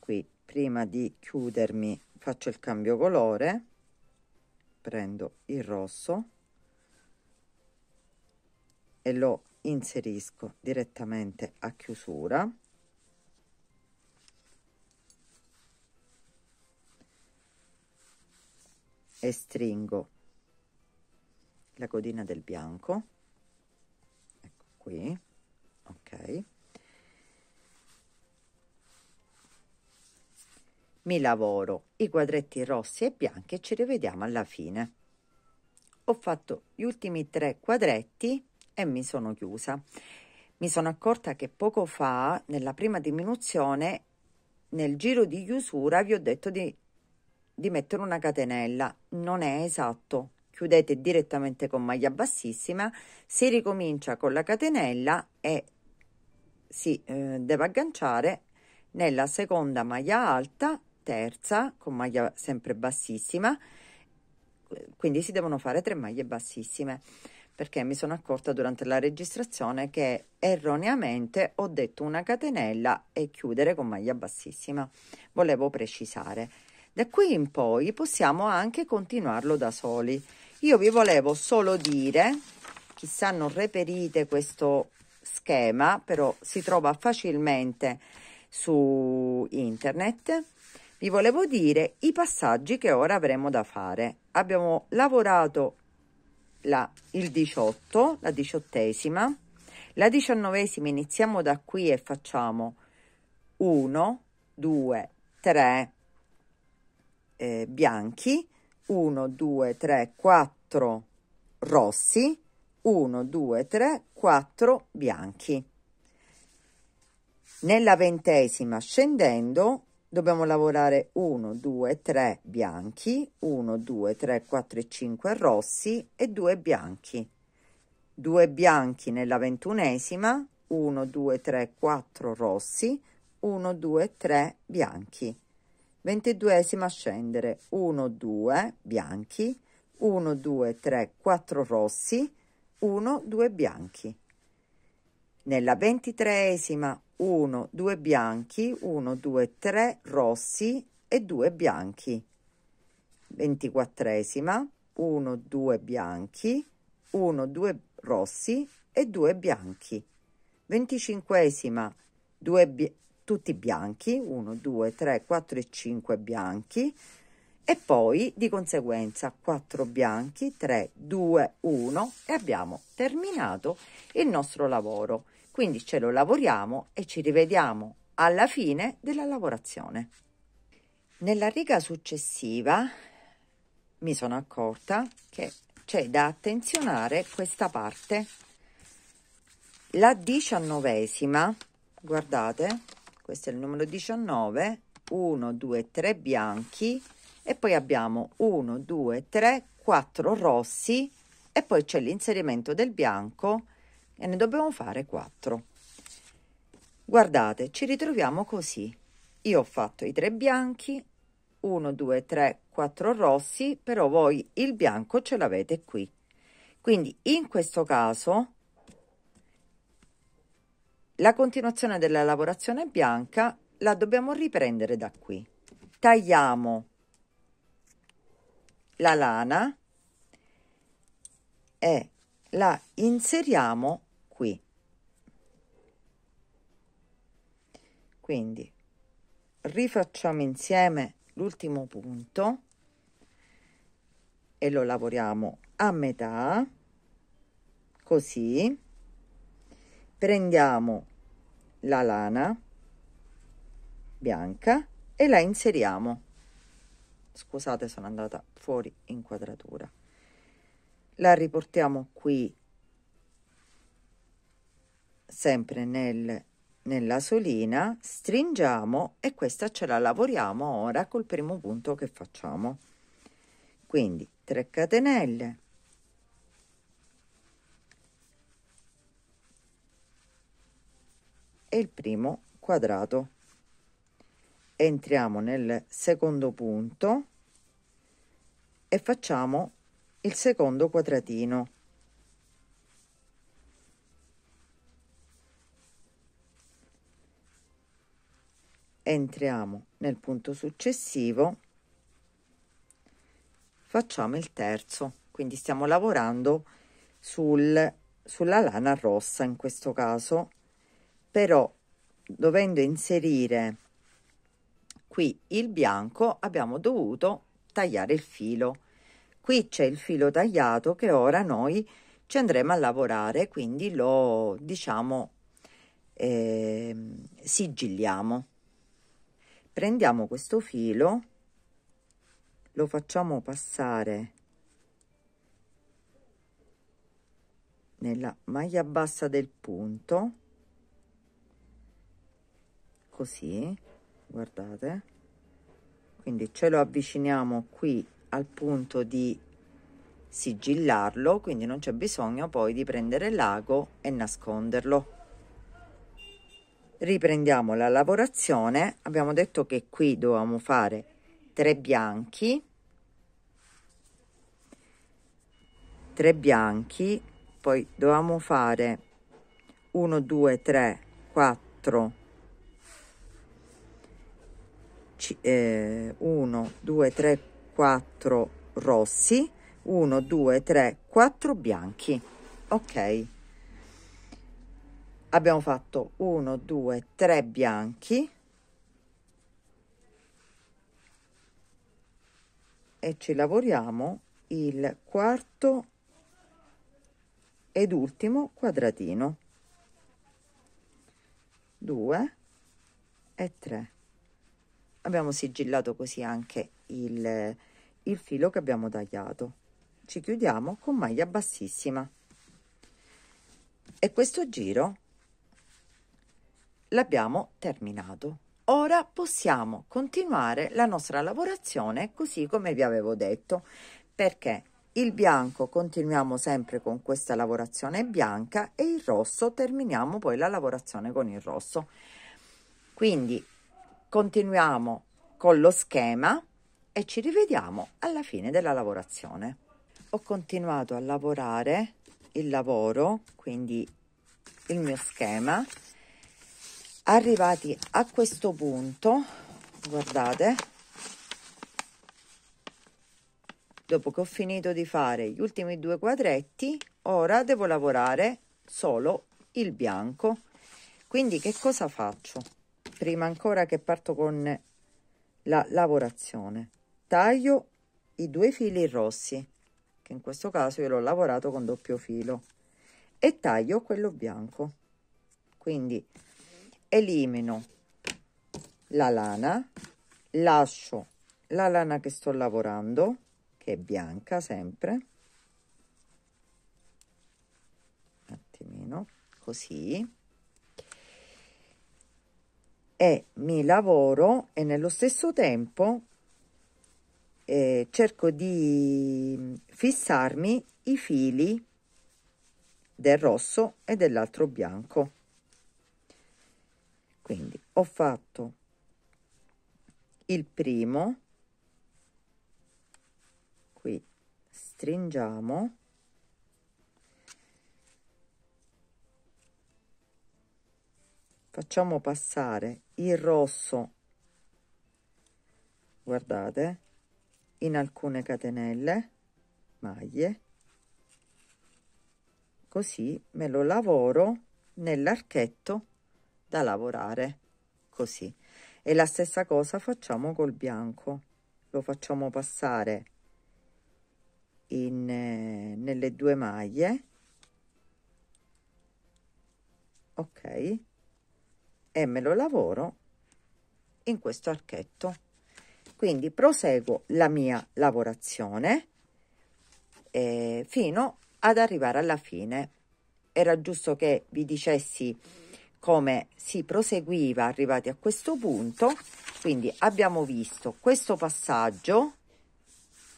qui prima di chiudermi faccio il cambio colore prendo il rosso e lo inserisco direttamente a chiusura e stringo la codina del bianco ecco qui ok mi lavoro i quadretti rossi e bianchi e ci rivediamo alla fine ho fatto gli ultimi tre quadretti e mi sono chiusa mi sono accorta che poco fa nella prima diminuzione nel giro di chiusura vi ho detto di di mettere una catenella non è esatto chiudete direttamente con maglia bassissima si ricomincia con la catenella e si eh, deve agganciare nella seconda maglia alta terza con maglia sempre bassissima quindi si devono fare tre maglie bassissime perché mi sono accorta durante la registrazione che erroneamente ho detto una catenella e chiudere con maglia bassissima volevo precisare da qui in poi possiamo anche continuarlo da soli. Io vi volevo solo dire, chissà non reperite questo schema, però si trova facilmente su internet, vi volevo dire i passaggi che ora avremo da fare. Abbiamo lavorato la, il 18, la diciottesima, la diciannovesima iniziamo da qui e facciamo 1, 2, 3, eh, bianchi, 1, 2, 3, 4 rossi, 1, 2, 3, 4 bianchi. Nella ventesima scendendo dobbiamo lavorare 1, 2, 3 bianchi, 1, 2, 3, 4 e 5 rossi e 2 bianchi. 2 bianchi nella ventunesima, 1, 2, 3, 4 rossi, 1, 2, 3 bianchi ventiduesima scendere 1 2 bianchi 1 2 3 4 rossi 1 2 bianchi nella ventitreesima 1 2 bianchi 1 2 3 rossi e 2 bianchi ventiquattresima 1 2 bianchi 1 2 rossi e 2 bianchi venticinquesima 2 bianchi tutti bianchi, 1, 2, 3, 4 e 5 bianchi e poi di conseguenza 4 bianchi, 3, 2, 1 e abbiamo terminato il nostro lavoro. Quindi ce lo lavoriamo e ci rivediamo alla fine della lavorazione. Nella riga successiva mi sono accorta che c'è da attenzionare questa parte. La diciannovesima, guardate, questo è il numero 19 1 2 3 bianchi e poi abbiamo 1 2 3 4 rossi e poi c'è l'inserimento del bianco e ne dobbiamo fare 4 guardate ci ritroviamo così io ho fatto i tre bianchi 1 2 3 4 rossi però voi il bianco ce l'avete qui quindi in questo caso la continuazione della lavorazione bianca la dobbiamo riprendere da qui. Tagliamo la lana e la inseriamo qui. Quindi rifacciamo insieme l'ultimo punto e lo lavoriamo a metà così prendiamo la lana bianca e la inseriamo scusate sono andata fuori inquadratura la riportiamo qui sempre nel nella solina stringiamo e questa ce la lavoriamo ora col primo punto che facciamo quindi 3 catenelle e il primo quadrato. Entriamo nel secondo punto e facciamo il secondo quadratino. Entriamo nel punto successivo, facciamo il terzo, quindi stiamo lavorando sul, sulla lana rossa in questo caso però dovendo inserire qui il bianco abbiamo dovuto tagliare il filo qui c'è il filo tagliato che ora noi ci andremo a lavorare quindi lo diciamo eh, sigilliamo prendiamo questo filo lo facciamo passare nella maglia bassa del punto così guardate quindi ce lo avviciniamo qui al punto di sigillarlo quindi non c'è bisogno poi di prendere l'ago e nasconderlo riprendiamo la lavorazione abbiamo detto che qui dovevamo fare tre bianchi tre bianchi poi dovevamo fare 1 2 3 4 1, 2, 3, 4 rossi, 1, 2, 3, 4 bianchi. Ok. Abbiamo fatto 1, 2, 3 bianchi. E ci lavoriamo il quarto ed ultimo quadratino. 2 e 3 abbiamo sigillato così anche il, il filo che abbiamo tagliato ci chiudiamo con maglia bassissima e questo giro l'abbiamo terminato ora possiamo continuare la nostra lavorazione così come vi avevo detto perché il bianco continuiamo sempre con questa lavorazione bianca e il rosso terminiamo poi la lavorazione con il rosso quindi continuiamo con lo schema e ci rivediamo alla fine della lavorazione ho continuato a lavorare il lavoro quindi il mio schema arrivati a questo punto guardate dopo che ho finito di fare gli ultimi due quadretti ora devo lavorare solo il bianco quindi che cosa faccio prima ancora che parto con la lavorazione taglio i due fili rossi che in questo caso io l'ho lavorato con doppio filo e taglio quello bianco quindi elimino la lana lascio la lana che sto lavorando che è bianca sempre un attimino così e mi lavoro e nello stesso tempo eh, cerco di fissarmi i fili del rosso e dell'altro bianco quindi ho fatto il primo qui stringiamo facciamo passare il rosso guardate in alcune catenelle maglie così me lo lavoro nell'archetto da lavorare così e la stessa cosa facciamo col bianco lo facciamo passare in, eh, nelle due maglie ok e me lo lavoro in questo archetto quindi proseguo la mia lavorazione eh, fino ad arrivare alla fine era giusto che vi dicessi come si proseguiva arrivati a questo punto quindi abbiamo visto questo passaggio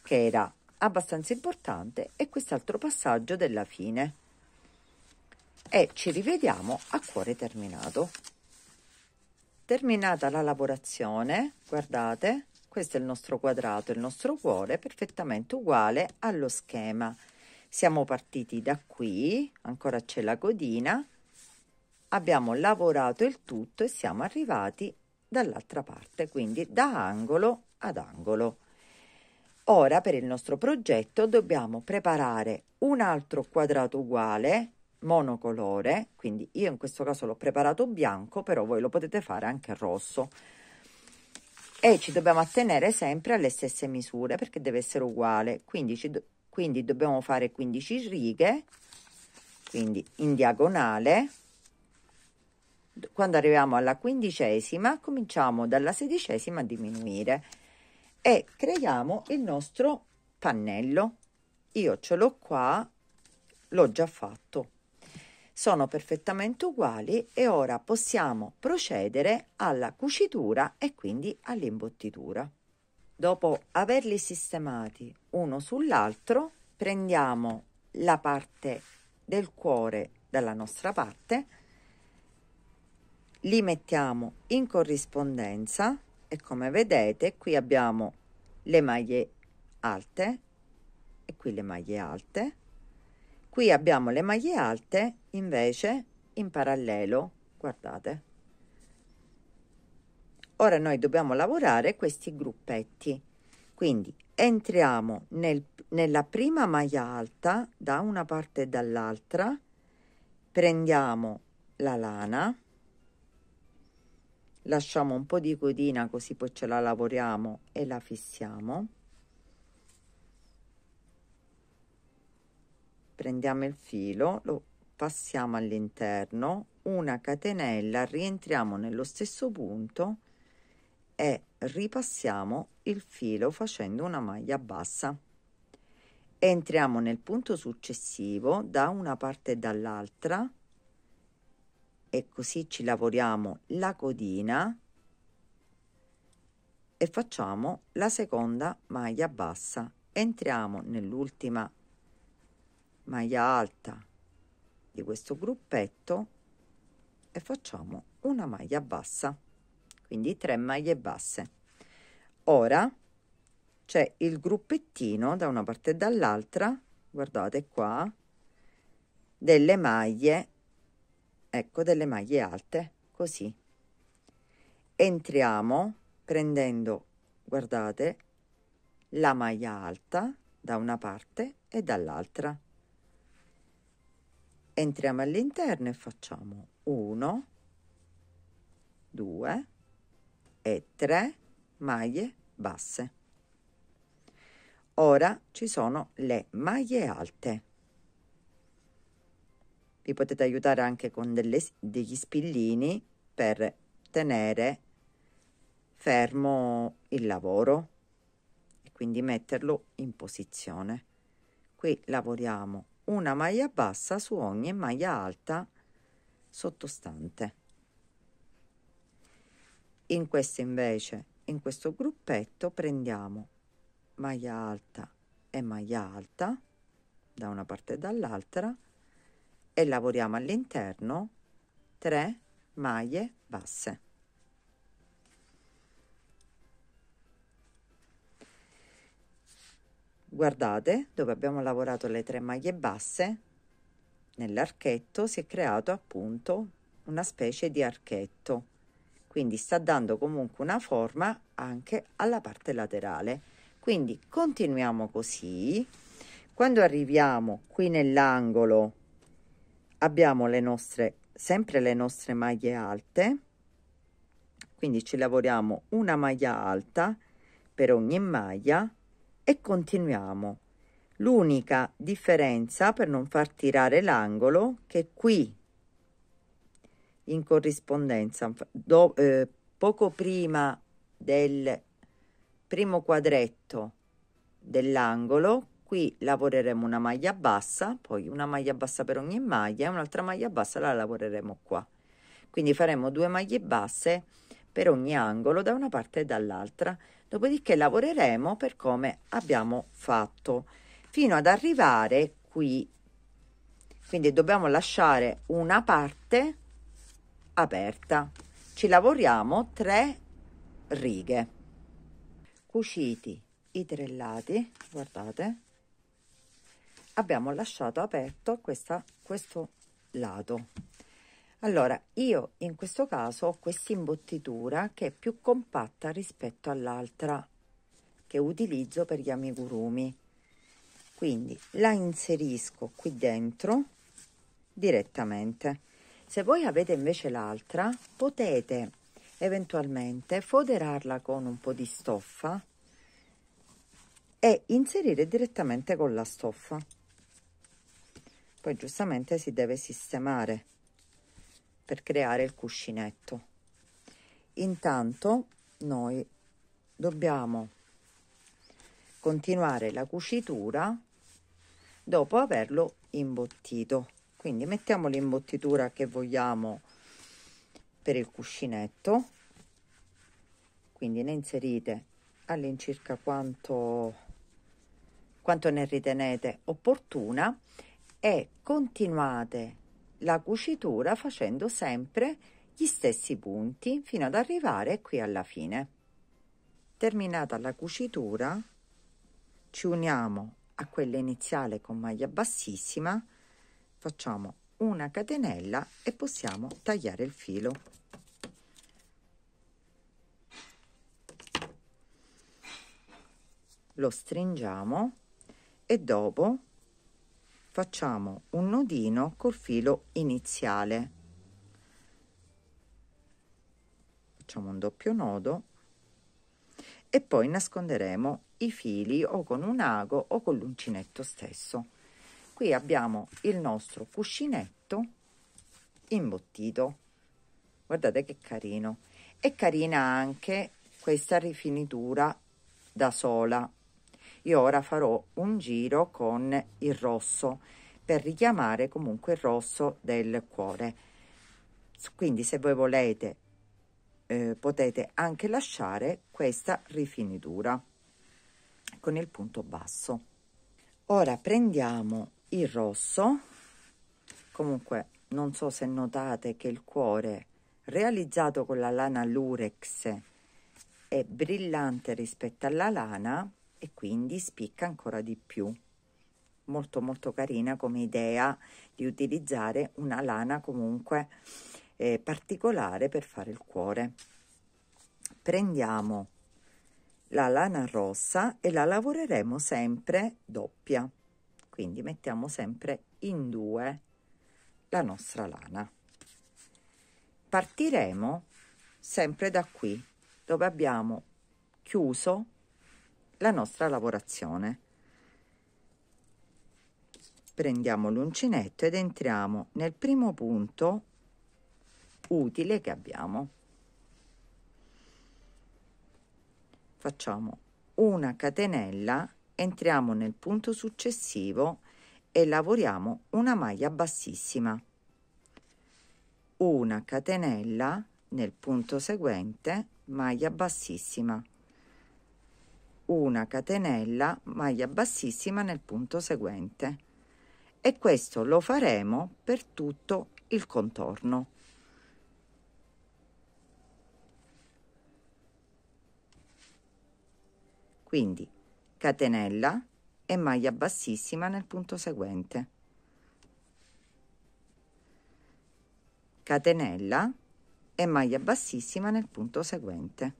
che era abbastanza importante e quest'altro passaggio della fine e ci rivediamo a cuore terminato Terminata la lavorazione, guardate, questo è il nostro quadrato, il nostro cuore, perfettamente uguale allo schema. Siamo partiti da qui, ancora c'è la codina, abbiamo lavorato il tutto e siamo arrivati dall'altra parte, quindi da angolo ad angolo. Ora per il nostro progetto dobbiamo preparare un altro quadrato uguale monocolore, quindi io in questo caso l'ho preparato bianco, però voi lo potete fare anche rosso. E ci dobbiamo attenere sempre alle stesse misure perché deve essere uguale, quindi, do quindi dobbiamo fare 15 righe, quindi in diagonale. Quando arriviamo alla quindicesima cominciamo dalla sedicesima a diminuire e creiamo il nostro pannello. Io ce l'ho qua, l'ho già fatto sono perfettamente uguali e ora possiamo procedere alla cucitura e quindi all'imbottitura. Dopo averli sistemati uno sull'altro, prendiamo la parte del cuore dalla nostra parte, li mettiamo in corrispondenza e come vedete qui abbiamo le maglie alte e qui le maglie alte qui abbiamo le maglie alte invece in parallelo guardate ora noi dobbiamo lavorare questi gruppetti quindi entriamo nel, nella prima maglia alta da una parte e dall'altra prendiamo la lana lasciamo un po di codina così poi ce la lavoriamo e la fissiamo prendiamo il filo lo passiamo all'interno una catenella rientriamo nello stesso punto e ripassiamo il filo facendo una maglia bassa entriamo nel punto successivo da una parte e dall'altra e così ci lavoriamo la codina e facciamo la seconda maglia bassa entriamo nell'ultima maglia alta di questo gruppetto e facciamo una maglia bassa quindi tre maglie basse ora c'è il gruppettino da una parte e dall'altra guardate qua delle maglie ecco delle maglie alte così entriamo prendendo guardate la maglia alta da una parte e dall'altra entriamo all'interno e facciamo 1 2 e 3 maglie basse ora ci sono le maglie alte vi potete aiutare anche con delle, degli spillini per tenere fermo il lavoro e quindi metterlo in posizione qui lavoriamo una maglia bassa su ogni maglia alta sottostante. In questo invece, in questo gruppetto prendiamo maglia alta e maglia alta da una parte e dall'altra e lavoriamo all'interno 3 maglie basse. guardate dove abbiamo lavorato le tre maglie basse nell'archetto si è creato appunto una specie di archetto quindi sta dando comunque una forma anche alla parte laterale quindi continuiamo così quando arriviamo qui nell'angolo abbiamo le nostre sempre le nostre maglie alte quindi ci lavoriamo una maglia alta per ogni maglia e continuiamo. L'unica differenza, per non far tirare l'angolo, che qui in corrispondenza, do, eh, poco prima del primo quadretto dell'angolo, qui lavoreremo una maglia bassa, poi una maglia bassa per ogni maglia e un'altra maglia bassa la lavoreremo qua. Quindi faremo due maglie basse per ogni angolo da una parte e dall'altra dopodiché lavoreremo per come abbiamo fatto fino ad arrivare qui quindi dobbiamo lasciare una parte aperta ci lavoriamo tre righe cuciti i tre lati guardate abbiamo lasciato aperto questa, questo lato allora, io in questo caso ho questa imbottitura che è più compatta rispetto all'altra che utilizzo per gli amigurumi. Quindi la inserisco qui dentro direttamente. Se voi avete invece l'altra, potete eventualmente foderarla con un po' di stoffa e inserire direttamente con la stoffa. Poi giustamente si deve sistemare per creare il cuscinetto intanto noi dobbiamo continuare la cucitura dopo averlo imbottito quindi mettiamo l'imbottitura che vogliamo per il cuscinetto quindi ne inserite all'incirca quanto, quanto ne ritenete opportuna e continuate la cucitura facendo sempre gli stessi punti fino ad arrivare qui alla fine. Terminata la cucitura ci uniamo a quella iniziale con maglia bassissima, facciamo una catenella e possiamo tagliare il filo. Lo stringiamo e dopo facciamo un nodino col filo iniziale facciamo un doppio nodo e poi nasconderemo i fili o con un ago o con l'uncinetto stesso qui abbiamo il nostro cuscinetto imbottito guardate che carino è carina anche questa rifinitura da sola io ora farò un giro con il rosso per richiamare comunque il rosso del cuore. Quindi se voi volete eh, potete anche lasciare questa rifinitura con il punto basso. Ora prendiamo il rosso, comunque non so se notate che il cuore realizzato con la lana lurex è brillante rispetto alla lana e quindi spicca ancora di più molto molto carina come idea di utilizzare una lana comunque eh, particolare per fare il cuore prendiamo la lana rossa e la lavoreremo sempre doppia quindi mettiamo sempre in due la nostra lana partiremo sempre da qui dove abbiamo chiuso la nostra lavorazione. Prendiamo l'uncinetto ed entriamo nel primo punto utile che abbiamo. Facciamo una catenella, entriamo nel punto successivo e lavoriamo una maglia bassissima. Una catenella nel punto seguente, maglia bassissima una catenella maglia bassissima nel punto seguente e questo lo faremo per tutto il contorno quindi catenella e maglia bassissima nel punto seguente catenella e maglia bassissima nel punto seguente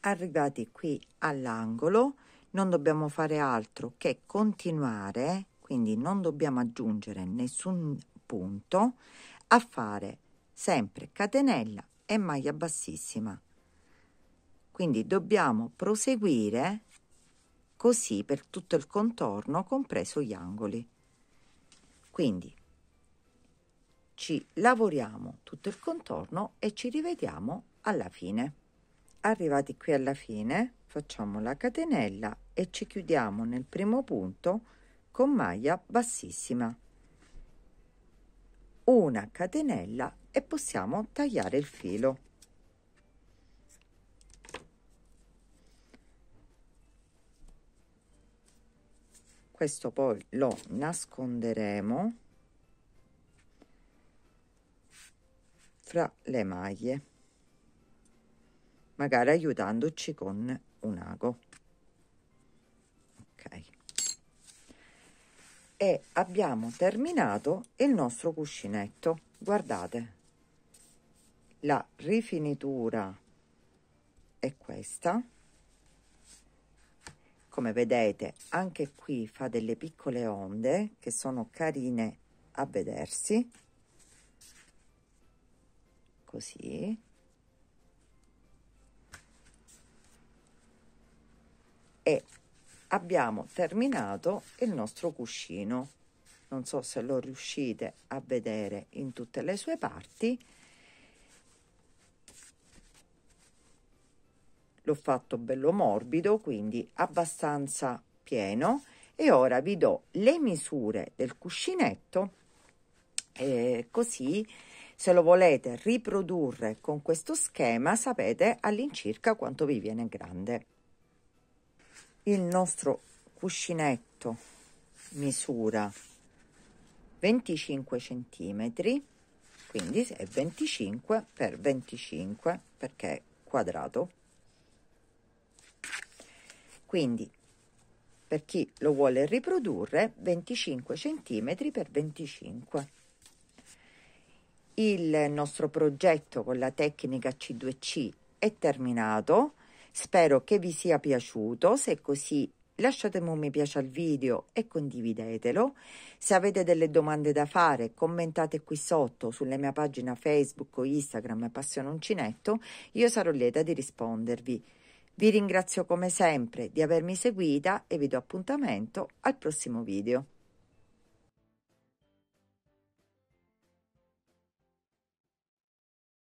arrivati qui all'angolo non dobbiamo fare altro che continuare quindi non dobbiamo aggiungere nessun punto a fare sempre catenella e maglia bassissima quindi dobbiamo proseguire così per tutto il contorno compreso gli angoli quindi ci lavoriamo tutto il contorno e ci rivediamo alla fine arrivati qui alla fine facciamo la catenella e ci chiudiamo nel primo punto con maglia bassissima una catenella e possiamo tagliare il filo questo poi lo nasconderemo fra le maglie magari aiutandoci con un ago ok e abbiamo terminato il nostro cuscinetto guardate la rifinitura è questa come vedete anche qui fa delle piccole onde che sono carine a vedersi così e abbiamo terminato il nostro cuscino non so se lo riuscite a vedere in tutte le sue parti l'ho fatto bello morbido quindi abbastanza pieno e ora vi do le misure del cuscinetto eh, così se lo volete riprodurre con questo schema sapete all'incirca quanto vi viene grande il nostro cuscinetto misura 25 centimetri quindi è 25 per 25 perché è quadrato quindi per chi lo vuole riprodurre 25 centimetri per 25 il nostro progetto con la tecnica C2C è terminato Spero che vi sia piaciuto, se è così lasciate un mi piace al video e condividetelo. Se avete delle domande da fare, commentate qui sotto sulla mia pagina Facebook o Instagram Passione Uncinetto, io sarò lieta di rispondervi. Vi ringrazio come sempre di avermi seguita e vi do appuntamento al prossimo video.